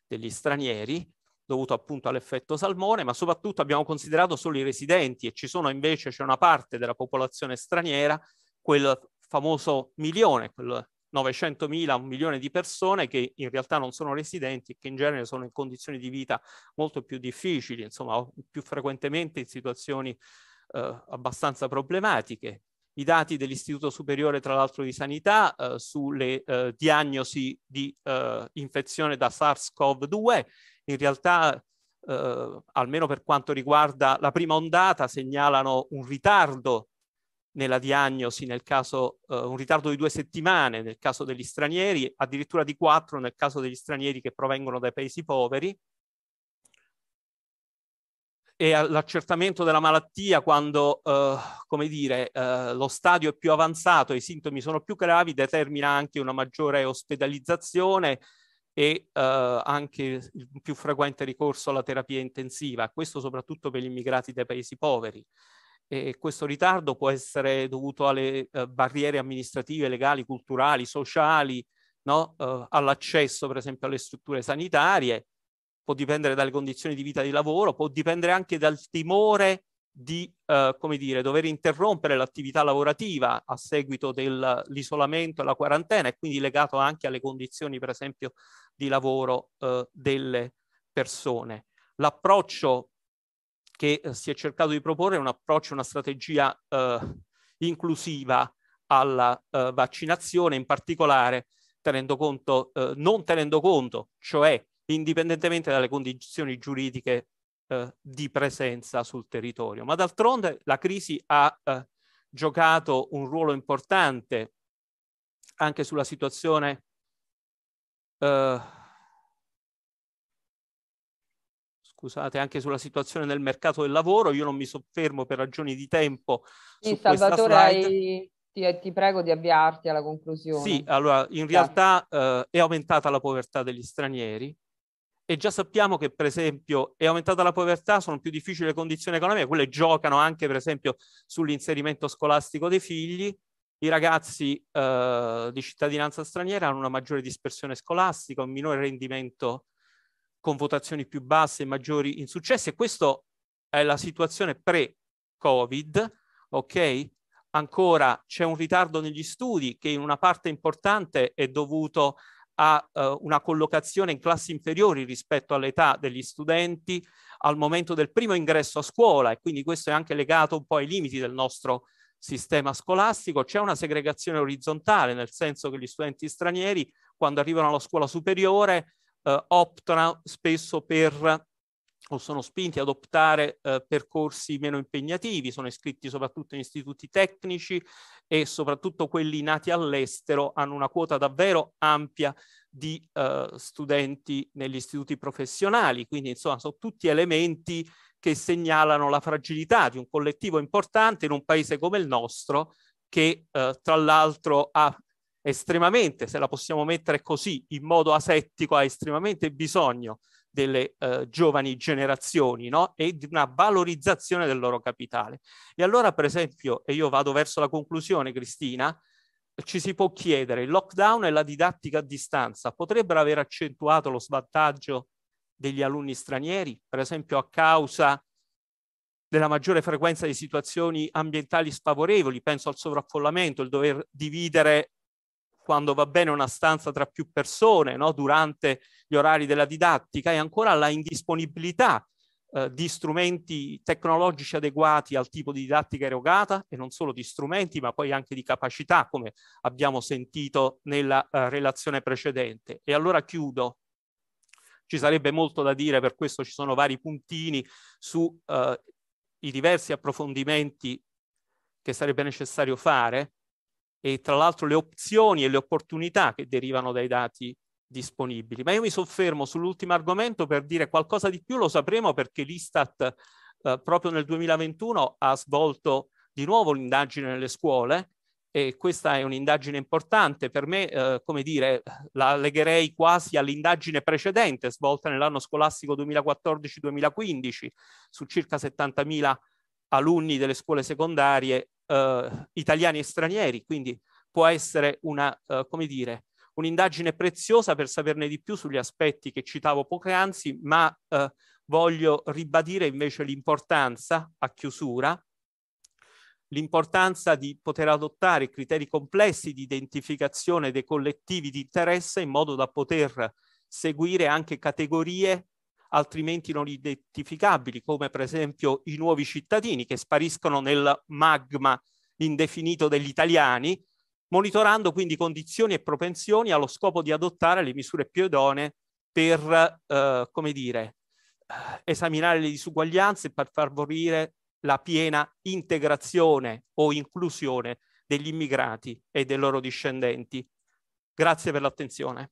degli stranieri, dovuto appunto all'effetto salmone, ma soprattutto abbiamo considerato solo i residenti e ci sono invece, c'è una parte della popolazione straniera, quella famoso milione, quel 900.000, un milione di persone che in realtà non sono residenti e che in genere sono in condizioni di vita molto più difficili, insomma più frequentemente in situazioni eh, abbastanza problematiche. I dati dell'Istituto Superiore, tra l'altro, di Sanità eh, sulle eh, diagnosi di eh, infezione da SARS-CoV-2, in realtà eh, almeno per quanto riguarda la prima ondata, segnalano un ritardo nella diagnosi nel caso eh, un ritardo di due settimane nel caso degli stranieri, addirittura di quattro nel caso degli stranieri che provengono dai paesi poveri e all'accertamento della malattia quando, eh, come dire, eh, lo stadio è più avanzato e i sintomi sono più gravi determina anche una maggiore ospedalizzazione e eh, anche il più frequente ricorso alla terapia intensiva, questo soprattutto per gli immigrati dai paesi poveri. E questo ritardo può essere dovuto alle eh, barriere amministrative, legali, culturali, sociali, no? eh, all'accesso per esempio alle strutture sanitarie, può dipendere dalle condizioni di vita di lavoro, può dipendere anche dal timore di eh, come dire, dover interrompere l'attività lavorativa a seguito dell'isolamento e la quarantena e quindi legato anche alle condizioni per esempio di lavoro eh, delle persone. L'approccio che eh, si è cercato di proporre un approccio, una strategia eh, inclusiva alla eh, vaccinazione, in particolare tenendo conto, non tenendo conto, cioè indipendentemente dalle condizioni giuridiche eh, di presenza sul territorio. Ma d'altronde la crisi ha eh, giocato un ruolo importante anche sulla situazione eh, scusate, anche sulla situazione del mercato del lavoro. Io non mi soffermo per ragioni di tempo. Sì, Salvatore, hai... ti, eh, ti, prego di avviarti alla conclusione. Sì, allora, in realtà eh, è aumentata la povertà degli stranieri. E già sappiamo che, per esempio, è aumentata la povertà, sono più difficili le condizioni economiche, quelle giocano anche, per esempio, sull'inserimento scolastico dei figli. I ragazzi eh, di cittadinanza straniera hanno una maggiore dispersione scolastica, un minore rendimento con votazioni più basse e maggiori insuccessi e questa è la situazione pre-Covid, ok? Ancora c'è un ritardo negli studi che in una parte importante è dovuto a eh, una collocazione in classi inferiori rispetto all'età degli studenti al momento del primo ingresso a scuola e quindi questo è anche legato un po' ai limiti del nostro sistema scolastico, c'è una segregazione orizzontale, nel senso che gli studenti stranieri quando arrivano alla scuola superiore eh, optano spesso per o sono spinti ad optare eh, per corsi meno impegnativi, sono iscritti soprattutto in istituti tecnici e soprattutto quelli nati all'estero hanno una quota davvero ampia di eh, studenti negli istituti professionali, quindi insomma sono tutti elementi che segnalano la fragilità di un collettivo importante in un paese come il nostro che eh, tra l'altro ha estremamente, se la possiamo mettere così, in modo asettico, ha estremamente bisogno delle eh, giovani generazioni no? e di una valorizzazione del loro capitale. E allora, per esempio, e io vado verso la conclusione, Cristina, ci si può chiedere, il lockdown e la didattica a distanza potrebbero aver accentuato lo svantaggio degli alunni stranieri, per esempio a causa della maggiore frequenza di situazioni ambientali sfavorevoli, penso al sovraffollamento, il dover dividere quando va bene una stanza tra più persone, no? durante gli orari della didattica e ancora la indisponibilità eh, di strumenti tecnologici adeguati al tipo di didattica erogata e non solo di strumenti ma poi anche di capacità come abbiamo sentito nella eh, relazione precedente. E allora chiudo ci sarebbe molto da dire, per questo ci sono vari puntini sui eh, diversi approfondimenti che sarebbe necessario fare, e tra l'altro le opzioni e le opportunità che derivano dai dati disponibili. Ma io mi soffermo sull'ultimo argomento per dire qualcosa di più, lo sapremo perché l'Istat eh, proprio nel 2021 ha svolto di nuovo l'indagine nelle scuole e questa è un'indagine importante per me, eh, come dire, la legherei quasi all'indagine precedente svolta nell'anno scolastico 2014-2015 su circa 70.000 alunni delle scuole secondarie eh, italiani e stranieri, quindi può essere una, eh, come dire, un'indagine preziosa per saperne di più sugli aspetti che citavo poc'anzi, ma eh, voglio ribadire invece l'importanza, a chiusura, l'importanza di poter adottare criteri complessi di identificazione dei collettivi di interesse in modo da poter seguire anche categorie altrimenti non identificabili, come per esempio i nuovi cittadini che spariscono nel magma indefinito degli italiani, monitorando quindi condizioni e propensioni allo scopo di adottare le misure più idonee per, eh, come dire, eh, esaminare le disuguaglianze per favorire la piena integrazione o inclusione degli immigrati e dei loro discendenti. Grazie per l'attenzione.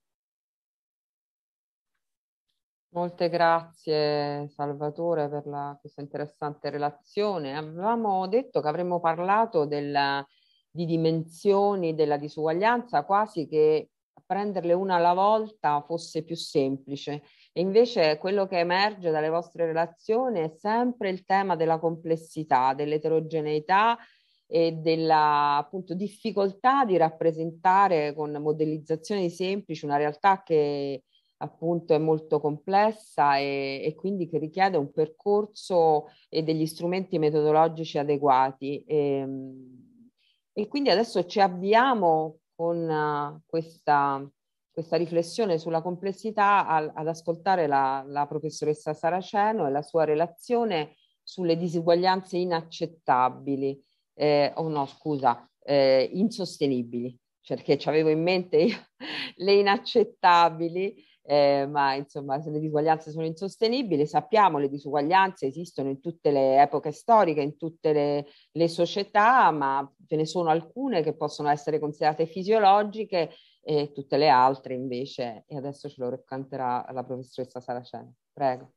Molte grazie Salvatore per la, questa interessante relazione. Avevamo detto che avremmo parlato della, di dimensioni della disuguaglianza quasi che prenderle una alla volta fosse più semplice. E invece quello che emerge dalle vostre relazioni è sempre il tema della complessità, dell'eterogeneità e della appunto, difficoltà di rappresentare con modellizzazioni semplici una realtà che appunto è molto complessa e, e, quindi che richiede un percorso e degli strumenti metodologici adeguati. E, ehm, e quindi adesso ci avviamo con uh, questa, questa riflessione sulla complessità al, ad ascoltare la, la professoressa Saraceno e la sua relazione sulle disuguaglianze inaccettabili, eh, o oh no scusa, eh, insostenibili, perché ci avevo in mente io, [laughs] le inaccettabili eh, ma insomma se le disuguaglianze sono insostenibili, sappiamo che le disuguaglianze esistono in tutte le epoche storiche, in tutte le, le società, ma ce ne sono alcune che possono essere considerate fisiologiche e tutte le altre invece, e adesso ce lo racconterà la professoressa Saraceno. Prego.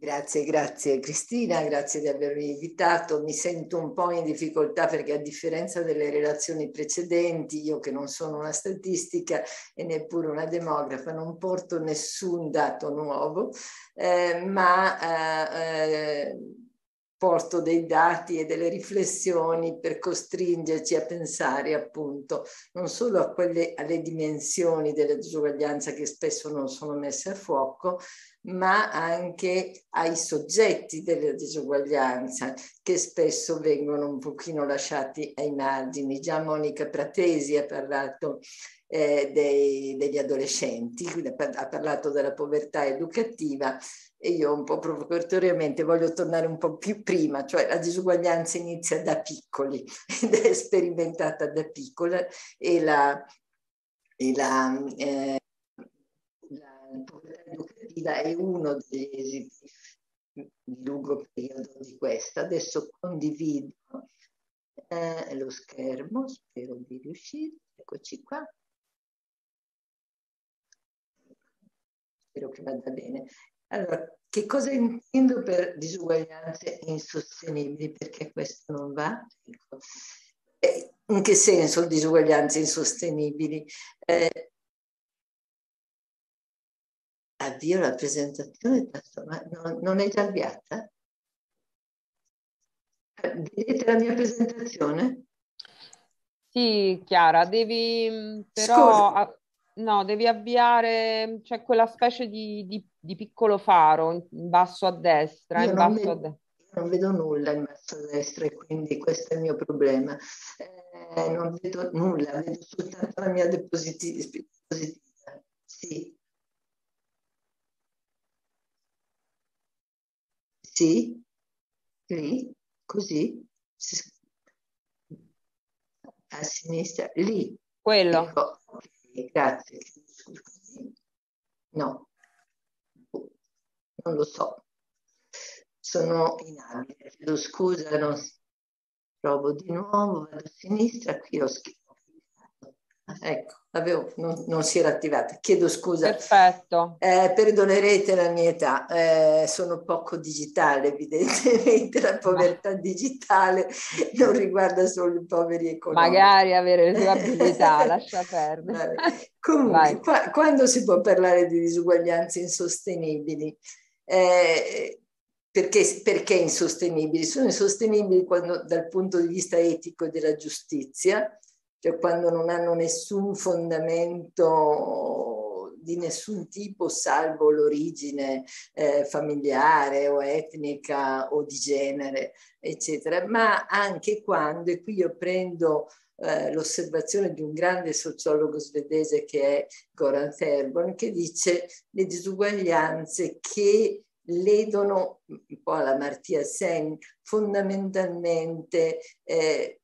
Grazie, grazie Cristina, grazie di avermi invitato. Mi sento un po' in difficoltà perché a differenza delle relazioni precedenti, io che non sono una statistica e neppure una demografa, non porto nessun dato nuovo, eh, ma eh, eh porto dei dati e delle riflessioni per costringerci a pensare appunto non solo a quelle, alle dimensioni della disuguaglianza che spesso non sono messe a fuoco, ma anche ai soggetti della disuguaglianza che spesso vengono un pochino lasciati ai margini. Già Monica Pratesi ha parlato eh, dei, degli adolescenti, ha parlato della povertà educativa e io un po' provocatoriamente voglio tornare un po' più prima, cioè la disuguaglianza inizia da piccoli [laughs] ed è sperimentata da piccola e la, e la, eh, la povertà educativa è uno degli esiti di lungo periodo di questa. Adesso condivido eh, lo schermo, spero di riuscire, eccoci qua. spero che vada bene. Allora, che cosa intendo per disuguaglianze insostenibili? Perché questo non va? Ecco. Eh, in che senso disuguaglianze insostenibili? Eh, avvio la presentazione, ma non, non è già avviata? Vedete la mia presentazione? Sì, Chiara, devi mm, però... Scusa no, devi avviare, c'è cioè, quella specie di, di, di piccolo faro in basso a destra. Io in basso vedo, a destra. non vedo nulla in basso a destra e quindi questo è il mio problema. Eh, non vedo nulla, vedo soltanto la mia diapositiva. Sì. Sì, lì, così, a sinistra, lì. Quello. Ecco grazie. No, non lo so. Sono in inabile, chiedo scusa, non... provo di nuovo, vado a sinistra, qui ho scritto Ecco, avevo, non, non, si era attivata. Chiedo scusa. Perfetto. Eh, perdonerete la mia età, eh, sono poco digitale, evidentemente la povertà digitale non riguarda solo i poveri economici. Magari avere le abilità, [laughs] lascia perdere. Comunque, qua, quando si può parlare di disuguaglianze insostenibili? Eh, perché, perché insostenibili? Sono insostenibili quando, dal punto di vista etico e della giustizia, cioè quando non hanno nessun fondamento di nessun tipo salvo l'origine eh, familiare o etnica o di genere, eccetera, ma anche quando, e qui io prendo eh, l'osservazione di un grande sociologo svedese che è Goran Terborn, che dice le disuguaglianze che ledono un po' alla Martia Sen fondamentalmente eh,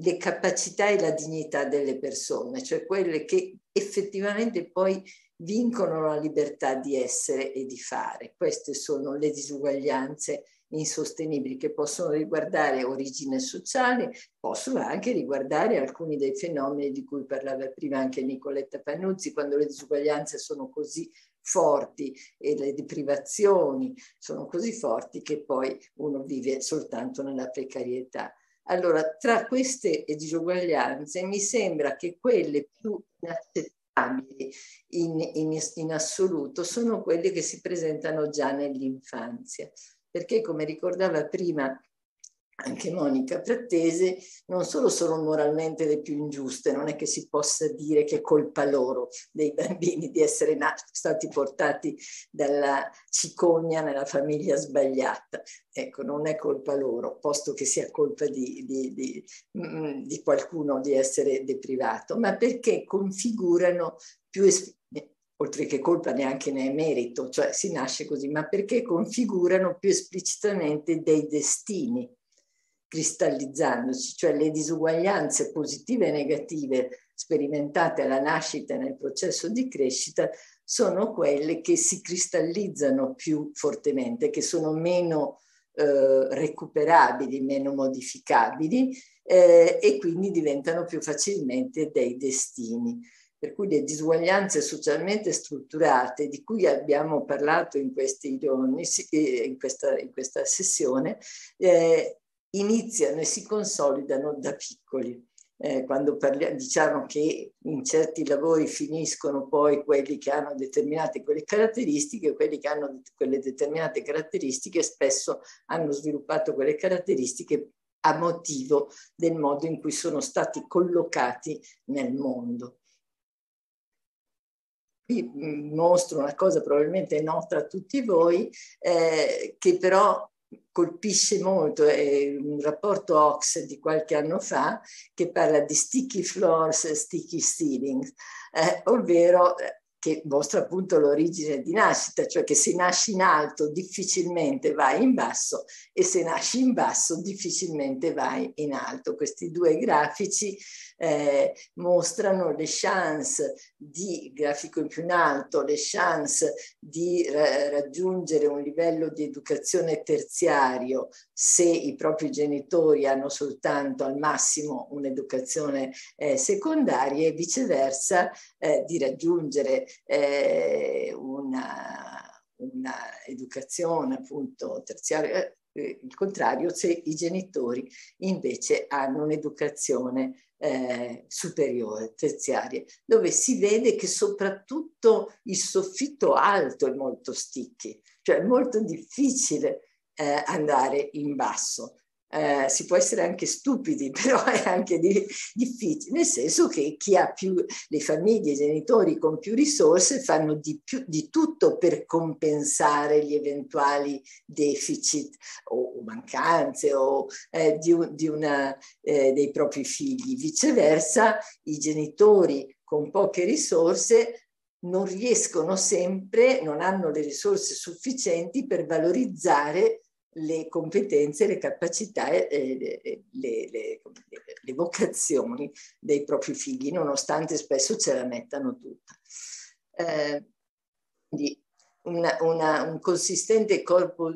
le capacità e la dignità delle persone, cioè quelle che effettivamente poi vincono la libertà di essere e di fare. Queste sono le disuguaglianze insostenibili che possono riguardare origine sociale, possono anche riguardare alcuni dei fenomeni di cui parlava prima anche Nicoletta Pannuzzi, quando le disuguaglianze sono così forti e le deprivazioni sono così forti che poi uno vive soltanto nella precarietà. Allora, tra queste disuguaglianze mi sembra che quelle più inaccettabili in, in, in assoluto sono quelle che si presentano già nell'infanzia, perché come ricordava prima anche Monica Frattese, non solo sono moralmente le più ingiuste, non è che si possa dire che è colpa loro dei bambini di essere nati, stati portati dalla cicogna nella famiglia sbagliata. Ecco, non è colpa loro, posto che sia colpa di, di, di, mm, di qualcuno di essere deprivato, ma perché configurano più es- eh, oltre che colpa neanche ne è merito, cioè si nasce così, ma perché configurano più esplicitamente dei destini cristallizzandosi, cioè le disuguaglianze positive e negative sperimentate alla nascita e nel processo di crescita sono quelle che si cristallizzano più fortemente, che sono meno eh, recuperabili, meno modificabili eh, e quindi diventano più facilmente dei destini. Per cui le disuguaglianze socialmente strutturate di cui abbiamo parlato in questi giorni, eh, in questa, in questa sessione, eh, iniziano e si consolidano da piccoli. Eh, quando parliamo, diciamo che in certi lavori finiscono poi quelli che hanno determinate quelle caratteristiche, quelli che hanno quelle determinate caratteristiche spesso hanno sviluppato quelle caratteristiche a motivo del modo in cui sono stati collocati nel mondo. Qui mm, mostro una cosa probabilmente nota a tutti voi, eh, che però colpisce molto è un rapporto Ox di qualche anno fa che parla di sticky floors e sticky ceilings, eh, ovvero eh, che mostra appunto l'origine di nascita, cioè che se nasci in alto difficilmente vai in basso e se nasci in basso difficilmente vai in alto. Questi due grafici eh, mostrano le chance di grafico in più in alto, le chance di ra raggiungere un livello di educazione terziario se i propri genitori hanno soltanto al massimo un'educazione eh, secondaria e viceversa eh, di raggiungere eh, una un'educazione appunto terziaria eh, il contrario se i genitori invece hanno un'educazione eh, superiore, terziaria, dove si vede che soprattutto il soffitto alto è molto sticky, cioè è molto difficile eh, andare in basso eh, si può essere anche stupidi, [laughs] però è anche di, difficile, nel senso che chi ha più, le famiglie, i genitori con più risorse fanno di, più, di tutto per compensare gli eventuali deficit o, o mancanze o eh, di, di una, eh, dei propri figli. Viceversa, i genitori con poche risorse non riescono sempre, non hanno le risorse sufficienti per valorizzare le competenze, le capacità e le, le, le, vocazioni dei propri figli, nonostante spesso ce la mettano tutta. Eh, quindi una, una, un consistente corpo,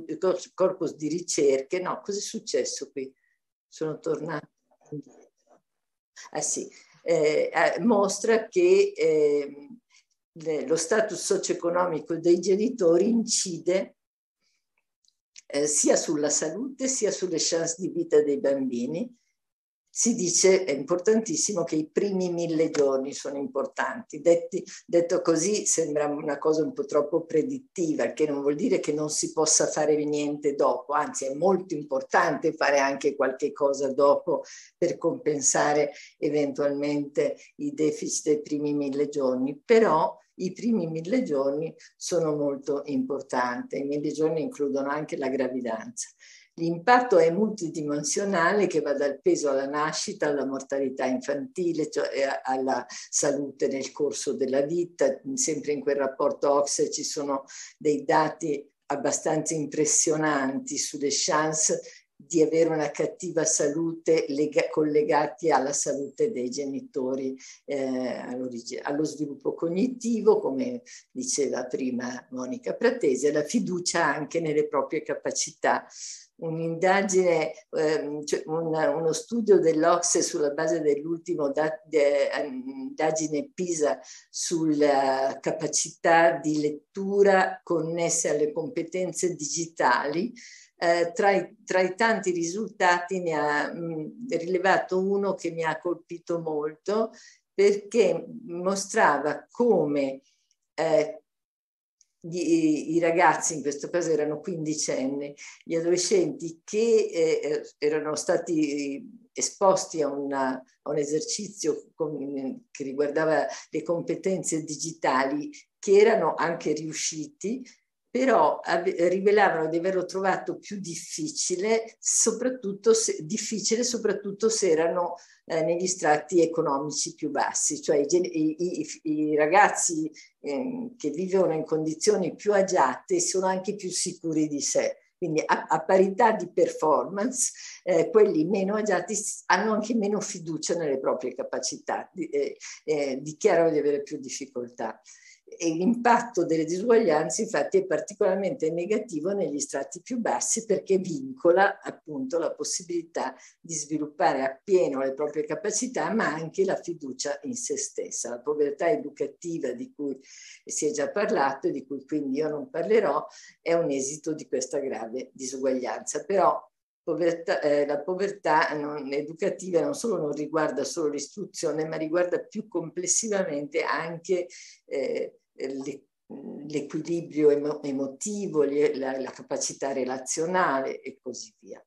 corpus di ricerche. No, cos'è successo qui? Sono tornata indietro. Ah sì, eh, eh, mostra che eh, lo status socio-economico dei genitori incide eh, sia sulla salute sia sulle chance di vita dei bambini. Si dice, è importantissimo, che i primi mille giorni sono importanti. Detti, detto così sembra una cosa un po' troppo predittiva, che non vuol dire che non si possa fare niente dopo, anzi è molto importante fare anche qualche cosa dopo per compensare eventualmente i deficit dei primi mille giorni, però i primi mille giorni sono molto importanti. I mille giorni includono anche la gravidanza. L'impatto è multidimensionale che va dal peso alla nascita, alla mortalità infantile, cioè eh, alla salute nel corso della vita. Sempre in quel rapporto OXE ci sono dei dati abbastanza impressionanti sulle chance di avere una cattiva salute lega- collegati alla salute dei genitori, eh, allo sviluppo cognitivo, come diceva prima Monica Pratese, la fiducia anche nelle proprie capacità. Un'indagine, ehm, cioè uno studio dell'Ocse sulla base dell'ultimo da, de, indagine PISA sulla capacità di lettura connesse alle competenze digitali, eh, tra, i, tra, i, tanti risultati ne ha mh, rilevato uno che mi ha colpito molto perché mostrava come eh, gli, i ragazzi, in questo caso erano quindicenni, gli adolescenti che eh, eh erano stati esposti a, una, a un esercizio con, che riguardava le competenze digitali, che erano anche riusciti, però rivelavano di averlo trovato più difficile, soprattutto se, difficile soprattutto se erano eh, negli strati economici più bassi, cioè i, i, i ragazzi eh, che vivono in condizioni più agiate sono anche più sicuri di sé. Quindi a, a parità di performance, eh, quelli meno agiati hanno anche meno fiducia nelle proprie capacità, di, eh, eh, dichiarano di avere più difficoltà e l'impatto delle disuguaglianze infatti è particolarmente negativo negli strati più bassi perché vincola appunto la possibilità di sviluppare appieno le proprie capacità ma anche la fiducia in se stessa. La povertà educativa di cui si è già parlato e di cui quindi io non parlerò è un esito di questa grave disuguaglianza, però Povertà, eh, la povertà non, educativa non solo non riguarda solo l'istruzione, ma riguarda più complessivamente anche eh, l'equilibrio emotivo, la, capacità relazionale e così via.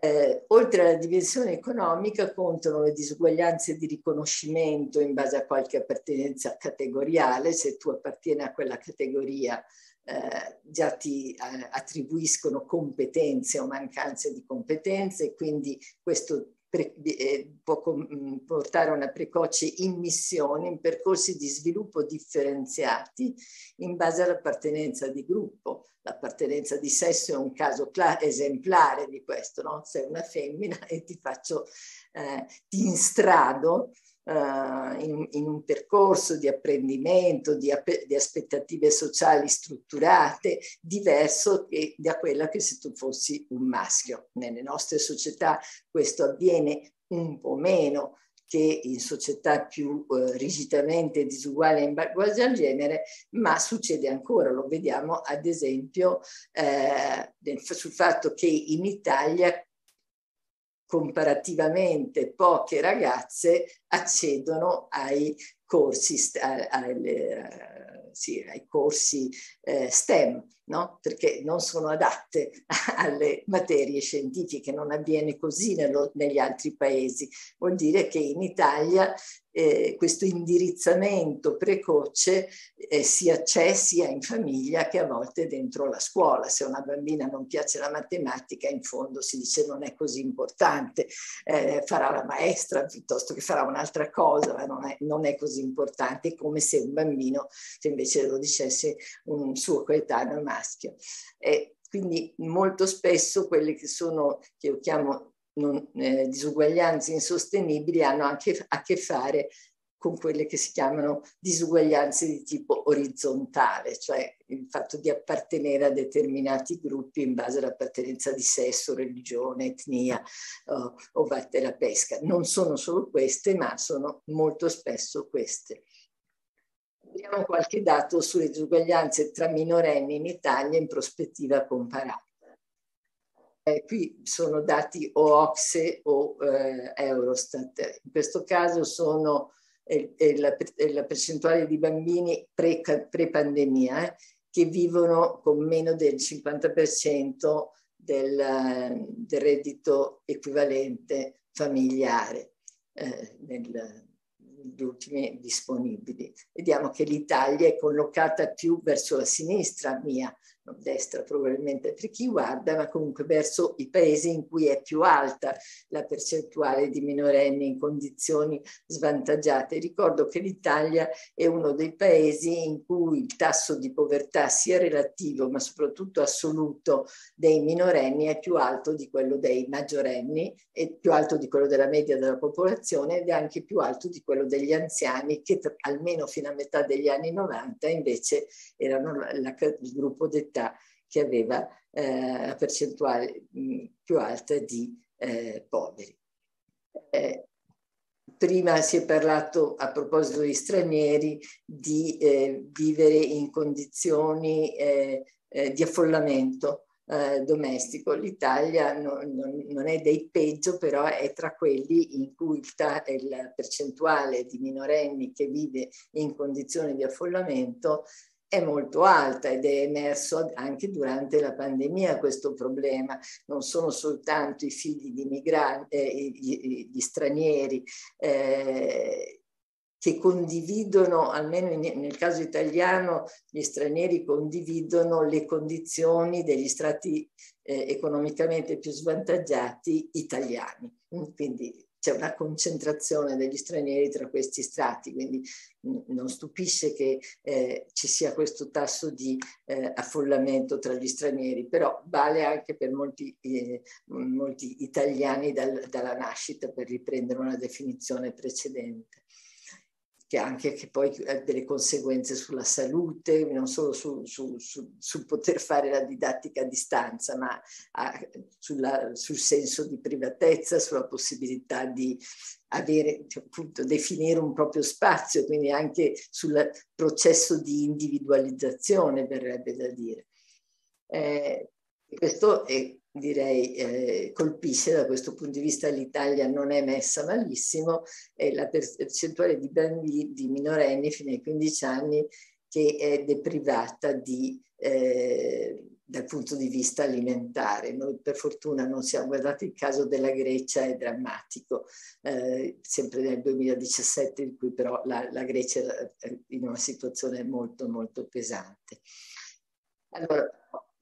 Eh, oltre alla dimensione economica contano le disuguaglianze di riconoscimento in base a qualche appartenenza categoriale, se tu appartieni a quella categoria eh, già ti eh, attribuiscono competenze o mancanze di competenze, e quindi questo pre, eh, può mm, portare a una precoce immissione in percorsi di sviluppo differenziati in base all'appartenenza di gruppo. L'appartenenza di sesso è un caso esemplare di questo, no? sei una femmina e ti faccio, eh, ti instrado eh, in, in, un percorso di apprendimento, di, ap- di, aspettative sociali strutturate, diverso che, da quella che se tu fossi un maschio. Nelle nostre società questo avviene un po' meno che in società più eh, rigidamente disuguali in base al genere, ma succede ancora, lo vediamo ad esempio eh, nel, sul fatto che in Italia comparativamente poche ragazze accedono ai corsi, alle, sì, ai corsi eh, STEM, no? perché non sono adatte [laughs] alle materie scientifiche, non avviene così nello, negli altri paesi. Vuol dire che in Italia eh, questo indirizzamento precoce eh, sia c'è sia in famiglia che a volte dentro la scuola. Se una bambina non piace la matematica, in fondo si dice non è così importante, eh, farà la maestra piuttosto che farà un'altra cosa, ma non è, non è così importante, come se un bambino, se invece lo dicesse un suo coetaneo maschio. quindi molto spesso quelle che sono, che io chiamo non, eh, disuguaglianze insostenibili hanno anche a che fare con quelle che si chiamano disuguaglianze di tipo orizzontale, cioè il fatto di appartenere a determinati gruppi in base all'appartenenza di sesso, religione, etnia eh, o, o vatte la pesca. Non sono solo queste, ma sono molto spesso queste. Vediamo qualche dato sulle disuguaglianze tra minorenni in Italia in prospettiva comparata. Eh, qui sono dati o OXE o eh, Eurostat. In questo caso sono eh, la, la, percentuale di bambini pre-pandemia pre eh, che vivono con meno del 50% del, del, reddito equivalente familiare eh, nel, negli ultimi disponibili. Vediamo che l'Italia è collocata più verso la sinistra mia, destra probabilmente per chi guarda, ma comunque verso i paesi in cui è più alta la percentuale di minorenni in condizioni svantaggiate. Ricordo che l'Italia è uno dei paesi in cui il tasso di povertà sia relativo, ma soprattutto assoluto, dei minorenni è più alto di quello dei maggiorenni, è più alto di quello della media della popolazione ed è anche più alto di quello degli anziani che almeno fino a metà degli anni 90 invece erano la, la, il gruppo d'età comunità che aveva eh, percentuale mm, più alta di eh, poveri. Eh, prima si è parlato a proposito di stranieri di eh, vivere in condizioni eh, eh, di affollamento domestico. L'Italia non, non, non, è dei peggio, però è tra quelli in cui il, ta, il percentuale di minorenni che vive in condizioni di affollamento è molto alta ed è emerso anche durante la pandemia questo problema. Non sono soltanto i figli di migranti, eh, gli, gli, stranieri. Eh, che condividono, almeno in, nel caso italiano, gli stranieri condividono le condizioni degli strati eh, economicamente più svantaggiati italiani. Quindi c'è una concentrazione degli stranieri tra questi strati, quindi non stupisce che eh, ci sia questo tasso di eh, affollamento tra gli stranieri, però vale anche per molti, eh, molti italiani dal, dalla nascita, per riprendere una definizione precedente che anche che poi ha eh, delle conseguenze sulla salute, non solo sul su, su, su poter fare la didattica a distanza, ma a, sulla, sul senso di privatezza, sulla possibilità di avere, cioè, appunto, definire un proprio spazio, quindi anche sul processo di individualizzazione, verrebbe da dire. Eh, questo è direi eh, colpisce da questo punto di vista l'Italia non è messa malissimo è la percentuale di bambini di minorenni fino ai 15 anni che è deprivata di, eh, dal punto di vista alimentare. Noi per fortuna non siamo, guardate il caso della Grecia è drammatico, eh, sempre nel 2017 in cui però la, la Grecia è in una situazione molto molto pesante. Allora,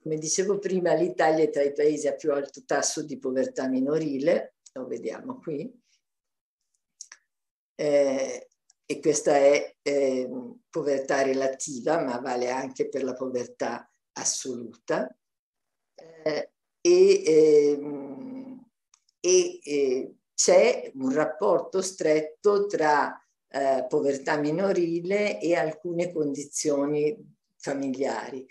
come dicevo prima, l'Italia è tra i paesi a più alto tasso di povertà minorile, lo vediamo qui, eh, e questa è eh, povertà relativa, ma vale anche per la povertà assoluta. Eh, e, ehm, e eh, c'è un rapporto stretto tra eh, povertà minorile e alcune condizioni familiari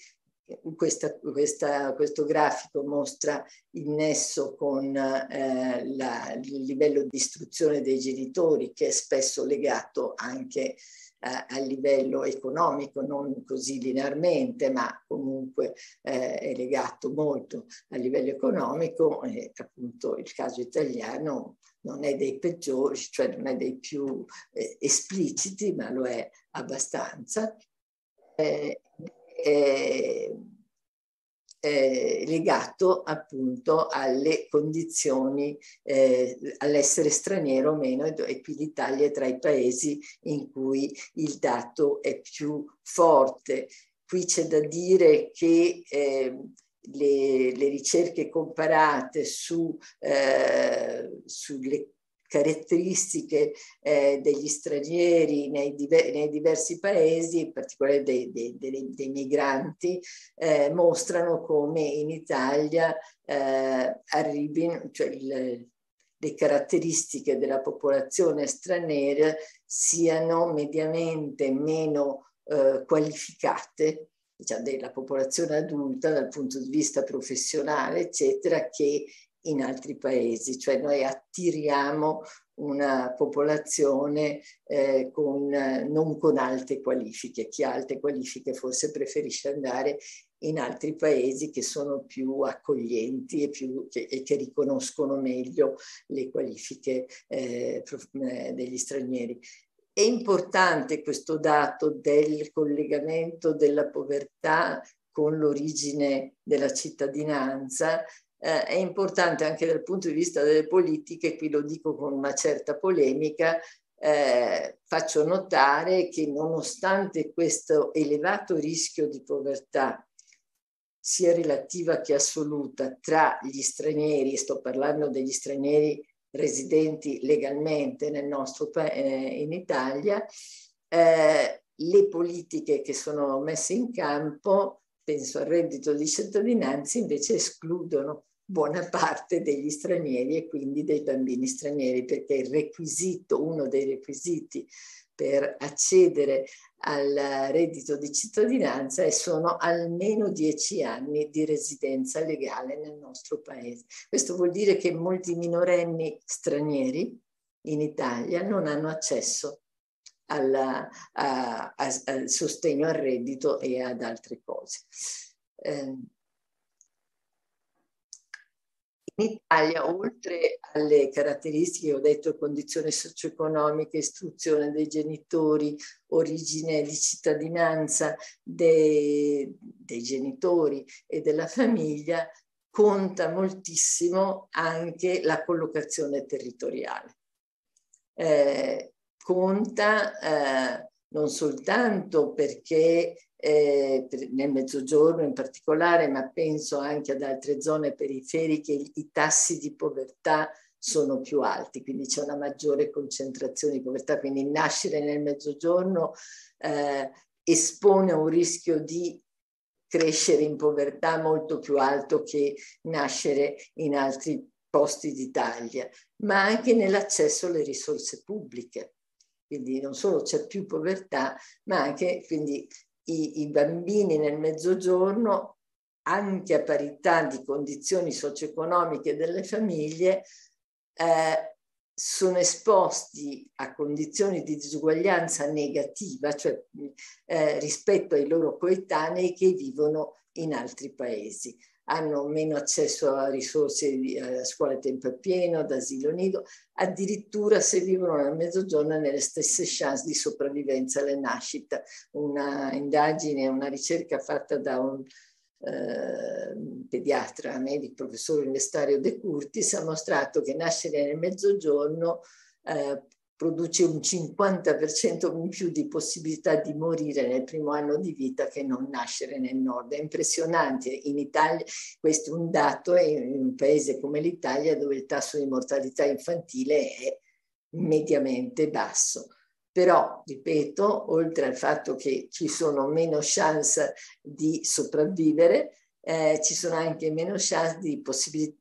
questa, questa, questo grafico mostra il nesso con eh, la, il livello di istruzione dei genitori che è spesso legato anche eh, a livello economico, non così linearmente, ma comunque eh, è legato molto a livello economico, e appunto il caso italiano non è dei peggiori, cioè non è dei più eh, espliciti, ma lo è abbastanza. Eh, eh, eh, legato appunto alle condizioni, eh, all'essere straniero o meno, e qui l'Italia è tra i paesi in cui il dato è più forte. Qui c'è da dire che eh, le, le, ricerche comparate su, eh, sulle caratteristiche eh, degli stranieri nei, diver nei, diversi paesi, in particolare dei, dei, dei, dei migranti, eh, mostrano come in Italia eh, arrivino, cioè il, le caratteristiche della popolazione straniera siano mediamente meno eh, qualificate diciamo, della popolazione adulta dal punto di vista professionale, eccetera, che in altri paesi, cioè noi attiriamo una popolazione eh, con, eh, non con alte qualifiche, chi ha alte qualifiche forse preferisce andare in altri paesi che sono più accoglienti e, più, che, e che, riconoscono meglio le qualifiche eh, eh degli stranieri. È importante questo dato del collegamento della povertà con l'origine della cittadinanza eh, è importante anche dal punto di vista delle politiche, qui lo dico con una certa polemica, eh, faccio notare che nonostante questo elevato rischio di povertà sia relativa che assoluta tra gli stranieri, sto parlando degli stranieri residenti legalmente nel nostro paese, eh, in Italia, eh, le politiche che sono messe in campo penso al reddito di cittadinanza, invece escludono buona parte degli stranieri e quindi dei bambini stranieri, perché il requisito, uno dei requisiti per accedere al reddito di cittadinanza e sono almeno dieci anni di residenza legale nel nostro paese. Questo vuol dire che molti minorenni stranieri in Italia non hanno accesso alla, a, a, al sostegno al reddito e ad altre cose. Eh, in Italia, oltre alle caratteristiche, ho detto condizioni socio-economiche, istruzione dei genitori, origine di cittadinanza dei, dei genitori e della famiglia, conta moltissimo anche la collocazione territoriale. Eh, conta eh, non soltanto perché eh, nel mezzogiorno in particolare, ma penso anche ad altre zone periferiche, i, tassi di povertà sono più alti, quindi c'è una maggiore concentrazione di povertà, quindi nascere nel mezzogiorno eh, espone un rischio di crescere in povertà molto più alto che nascere in altri posti d'Italia, ma anche nell'accesso alle risorse pubbliche quindi non solo c'è più povertà, ma anche quindi i, i bambini nel mezzogiorno, anche a parità di condizioni socio-economiche delle famiglie, eh, sono esposti a condizioni di disuguaglianza negativa, cioè eh, rispetto ai loro coetanei che vivono in altri paesi hanno meno accesso a risorse di a a tempo pieno, ad asilo nido, addirittura se vivono nel mezzogiorno hanno le stesse chance di sopravvivenza alle nascite. Una indagine, una ricerca fatta da un eh, pediatra medico, professore universitario De Curtis, ha mostrato che nascere nel mezzogiorno eh, produce un 50% in più di possibilità di morire nel primo anno di vita che non nascere nel nord. È impressionante, in Italia questo è un dato, in un paese come l'Italia dove il tasso di mortalità infantile è mediamente basso. Però, ripeto, oltre al fatto che ci sono meno chance di sopravvivere, eh, ci sono anche meno chance di,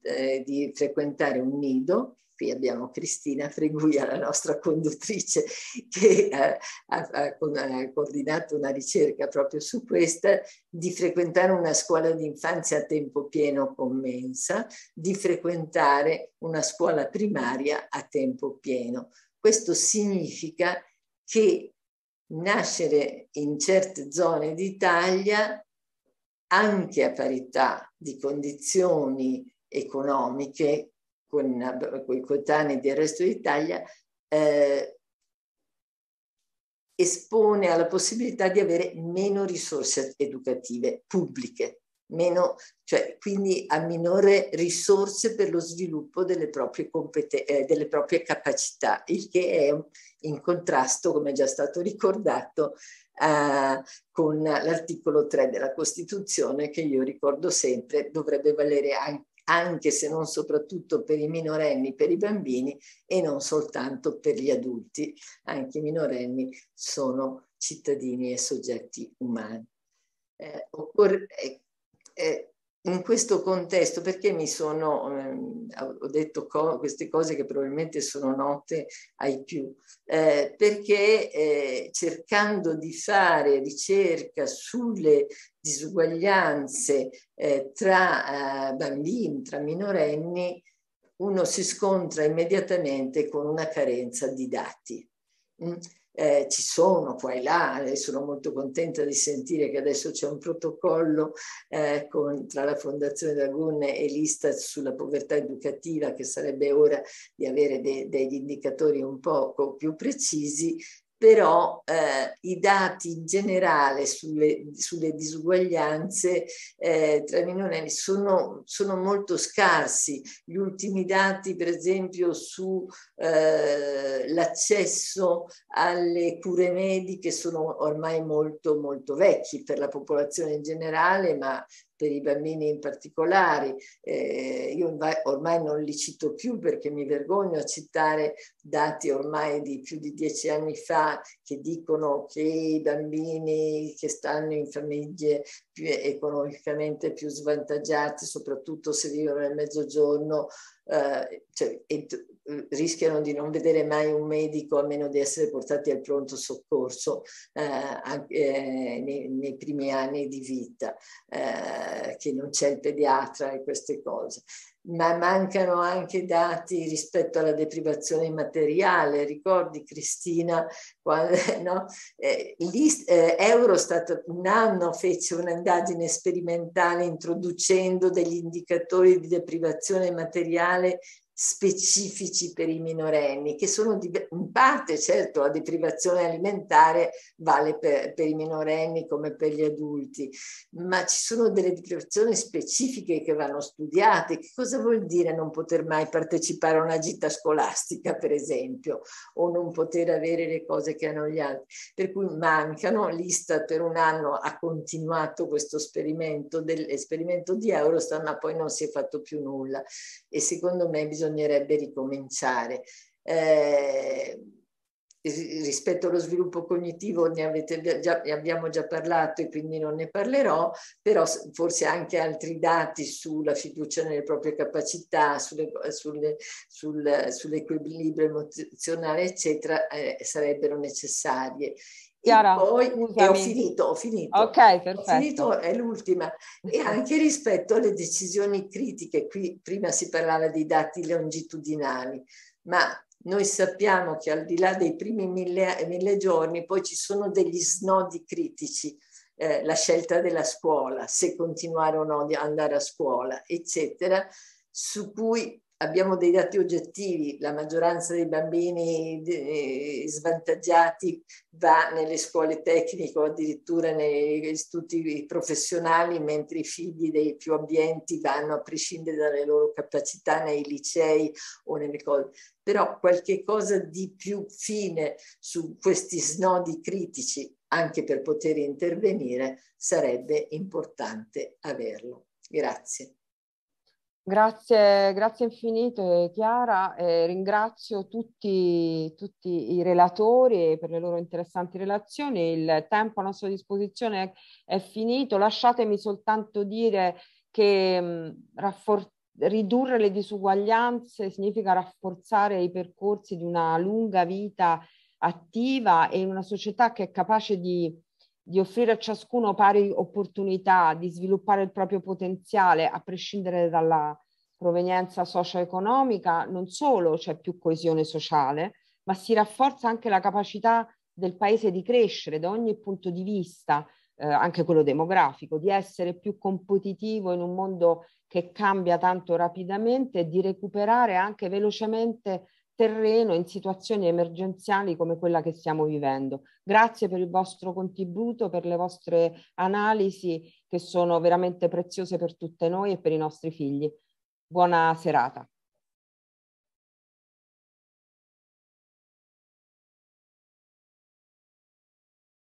eh, di frequentare un nido, qui abbiamo Cristina Freguia, la nostra conduttrice, che eh, ha, ha, ha, coordinato una ricerca proprio su questa, di frequentare una scuola di infanzia a tempo pieno con mensa, di frequentare una scuola primaria a tempo pieno. Questo significa che nascere in certe zone d'Italia anche a parità di condizioni economiche con, i coetanei del resto d'Italia, eh, espone alla possibilità di avere meno risorse educative pubbliche, meno, cioè, quindi a minore risorse per lo sviluppo delle proprie, eh, delle proprie capacità, il che è in contrasto, come è già stato ricordato, eh, con l'articolo 3 della Costituzione che io ricordo sempre dovrebbe valere anche anche se non soprattutto per i minorenni, per i bambini e non soltanto per gli adulti, anche i minorenni sono cittadini e soggetti umani. Eh, occorre, eh, eh in questo contesto, perché mi sono, ehm, ho detto co queste cose che probabilmente sono note ai più, eh, perché eh, cercando di fare ricerca sulle disuguaglianze eh, tra eh, bambini, tra minorenni, uno si scontra immediatamente con una carenza di dati. Mm? Eh, ci sono qua e là, eh, sono molto contenta di sentire che adesso c'è un protocollo eh, con, tra la Fondazione Lagune e l'Istat sulla povertà educativa che sarebbe ora di avere de, degli indicatori un poco più precisi però eh, i dati in generale sulle, sulle disuguaglianze eh, tra minorenni sono, sono, molto scarsi. Gli ultimi dati, per esempio, sull'accesso eh, alle cure mediche sono ormai molto, molto vecchi per la popolazione in generale, ma per i bambini in particolare. Eh, io ormai non li cito più perché mi vergogno a citare dati ormai di più di dieci anni fa che dicono che i bambini che stanno in famiglie più economicamente più svantaggiate, soprattutto se vivono nel mezzogiorno, eh, cioè, e, eh, rischiano di non vedere mai un medico a meno di essere portati al pronto soccorso eh, anche, eh, nei, nei, primi anni di vita, eh, che non c'è il pediatra e queste cose ma mancano anche dati rispetto alla deprivazione materiale. Ricordi Cristina, quando, [laughs] no? eh, eh, Eurostat un anno fece un'indagine sperimentale introducendo degli indicatori di deprivazione materiale specifici per i minorenni, che sono in parte, certo, la deprivazione alimentare vale per, per, i minorenni come per gli adulti, ma ci sono delle deprivazioni specifiche che vanno studiate. Che cosa vuol dire non poter mai partecipare a una gita scolastica, per esempio, o non poter avere le cose che hanno gli altri? Per cui mancano, l'Istat per un anno ha continuato questo esperimento, dell'esperimento di Eurostat, ma poi non si è fatto più nulla. E secondo me bisogna bisognerebbe ricominciare. Eh, rispetto allo sviluppo cognitivo ne, avete già, ne abbiamo già parlato e quindi non ne parlerò, però forse anche altri dati sulla fiducia nelle proprie capacità, sulle, sulle, sul, sull'equilibrio emozionale, eccetera, eh, sarebbero necessarie. Chiara, poi e eh, ho finito, ho finito. Ok, perfetto. Ho finito, è l'ultima. E anche rispetto alle decisioni critiche, qui prima si parlava di dati longitudinali, ma noi sappiamo che al di là dei primi mille, mille giorni poi ci sono degli snodi critici, eh, la scelta della scuola, se continuare o no di andare a scuola, eccetera, su cui abbiamo dei dati oggettivi, la maggioranza dei bambini eh, svantaggiati va nelle scuole tecniche o addirittura negli istituti professionali, mentre i figli dei più ambienti vanno a prescindere dalle loro capacità nei licei o nelle cose. Però qualche cosa di più fine su questi snodi critici, anche per poter intervenire, sarebbe importante averlo. Grazie. Grazie, grazie infinite eh, Chiara, eh, ringrazio tutti, tutti, i relatori per le loro interessanti relazioni, il tempo a nostra disposizione è, finito, lasciatemi soltanto dire che mh, mm, ridurre le disuguaglianze significa rafforzare i percorsi di una lunga vita attiva e una società che è capace di di offrire a ciascuno pari opportunità di sviluppare il proprio potenziale a prescindere dalla provenienza socio-economica, non solo c'è più coesione sociale, ma si rafforza anche la capacità del paese di crescere da ogni punto di vista, eh, anche quello demografico, di essere più competitivo in un mondo che cambia tanto rapidamente e di recuperare anche velocemente terreno in situazioni emergenziali come quella che stiamo vivendo. Grazie per il vostro contributo, per le vostre analisi che sono veramente preziose per tutte noi e per i nostri figli. Buona serata.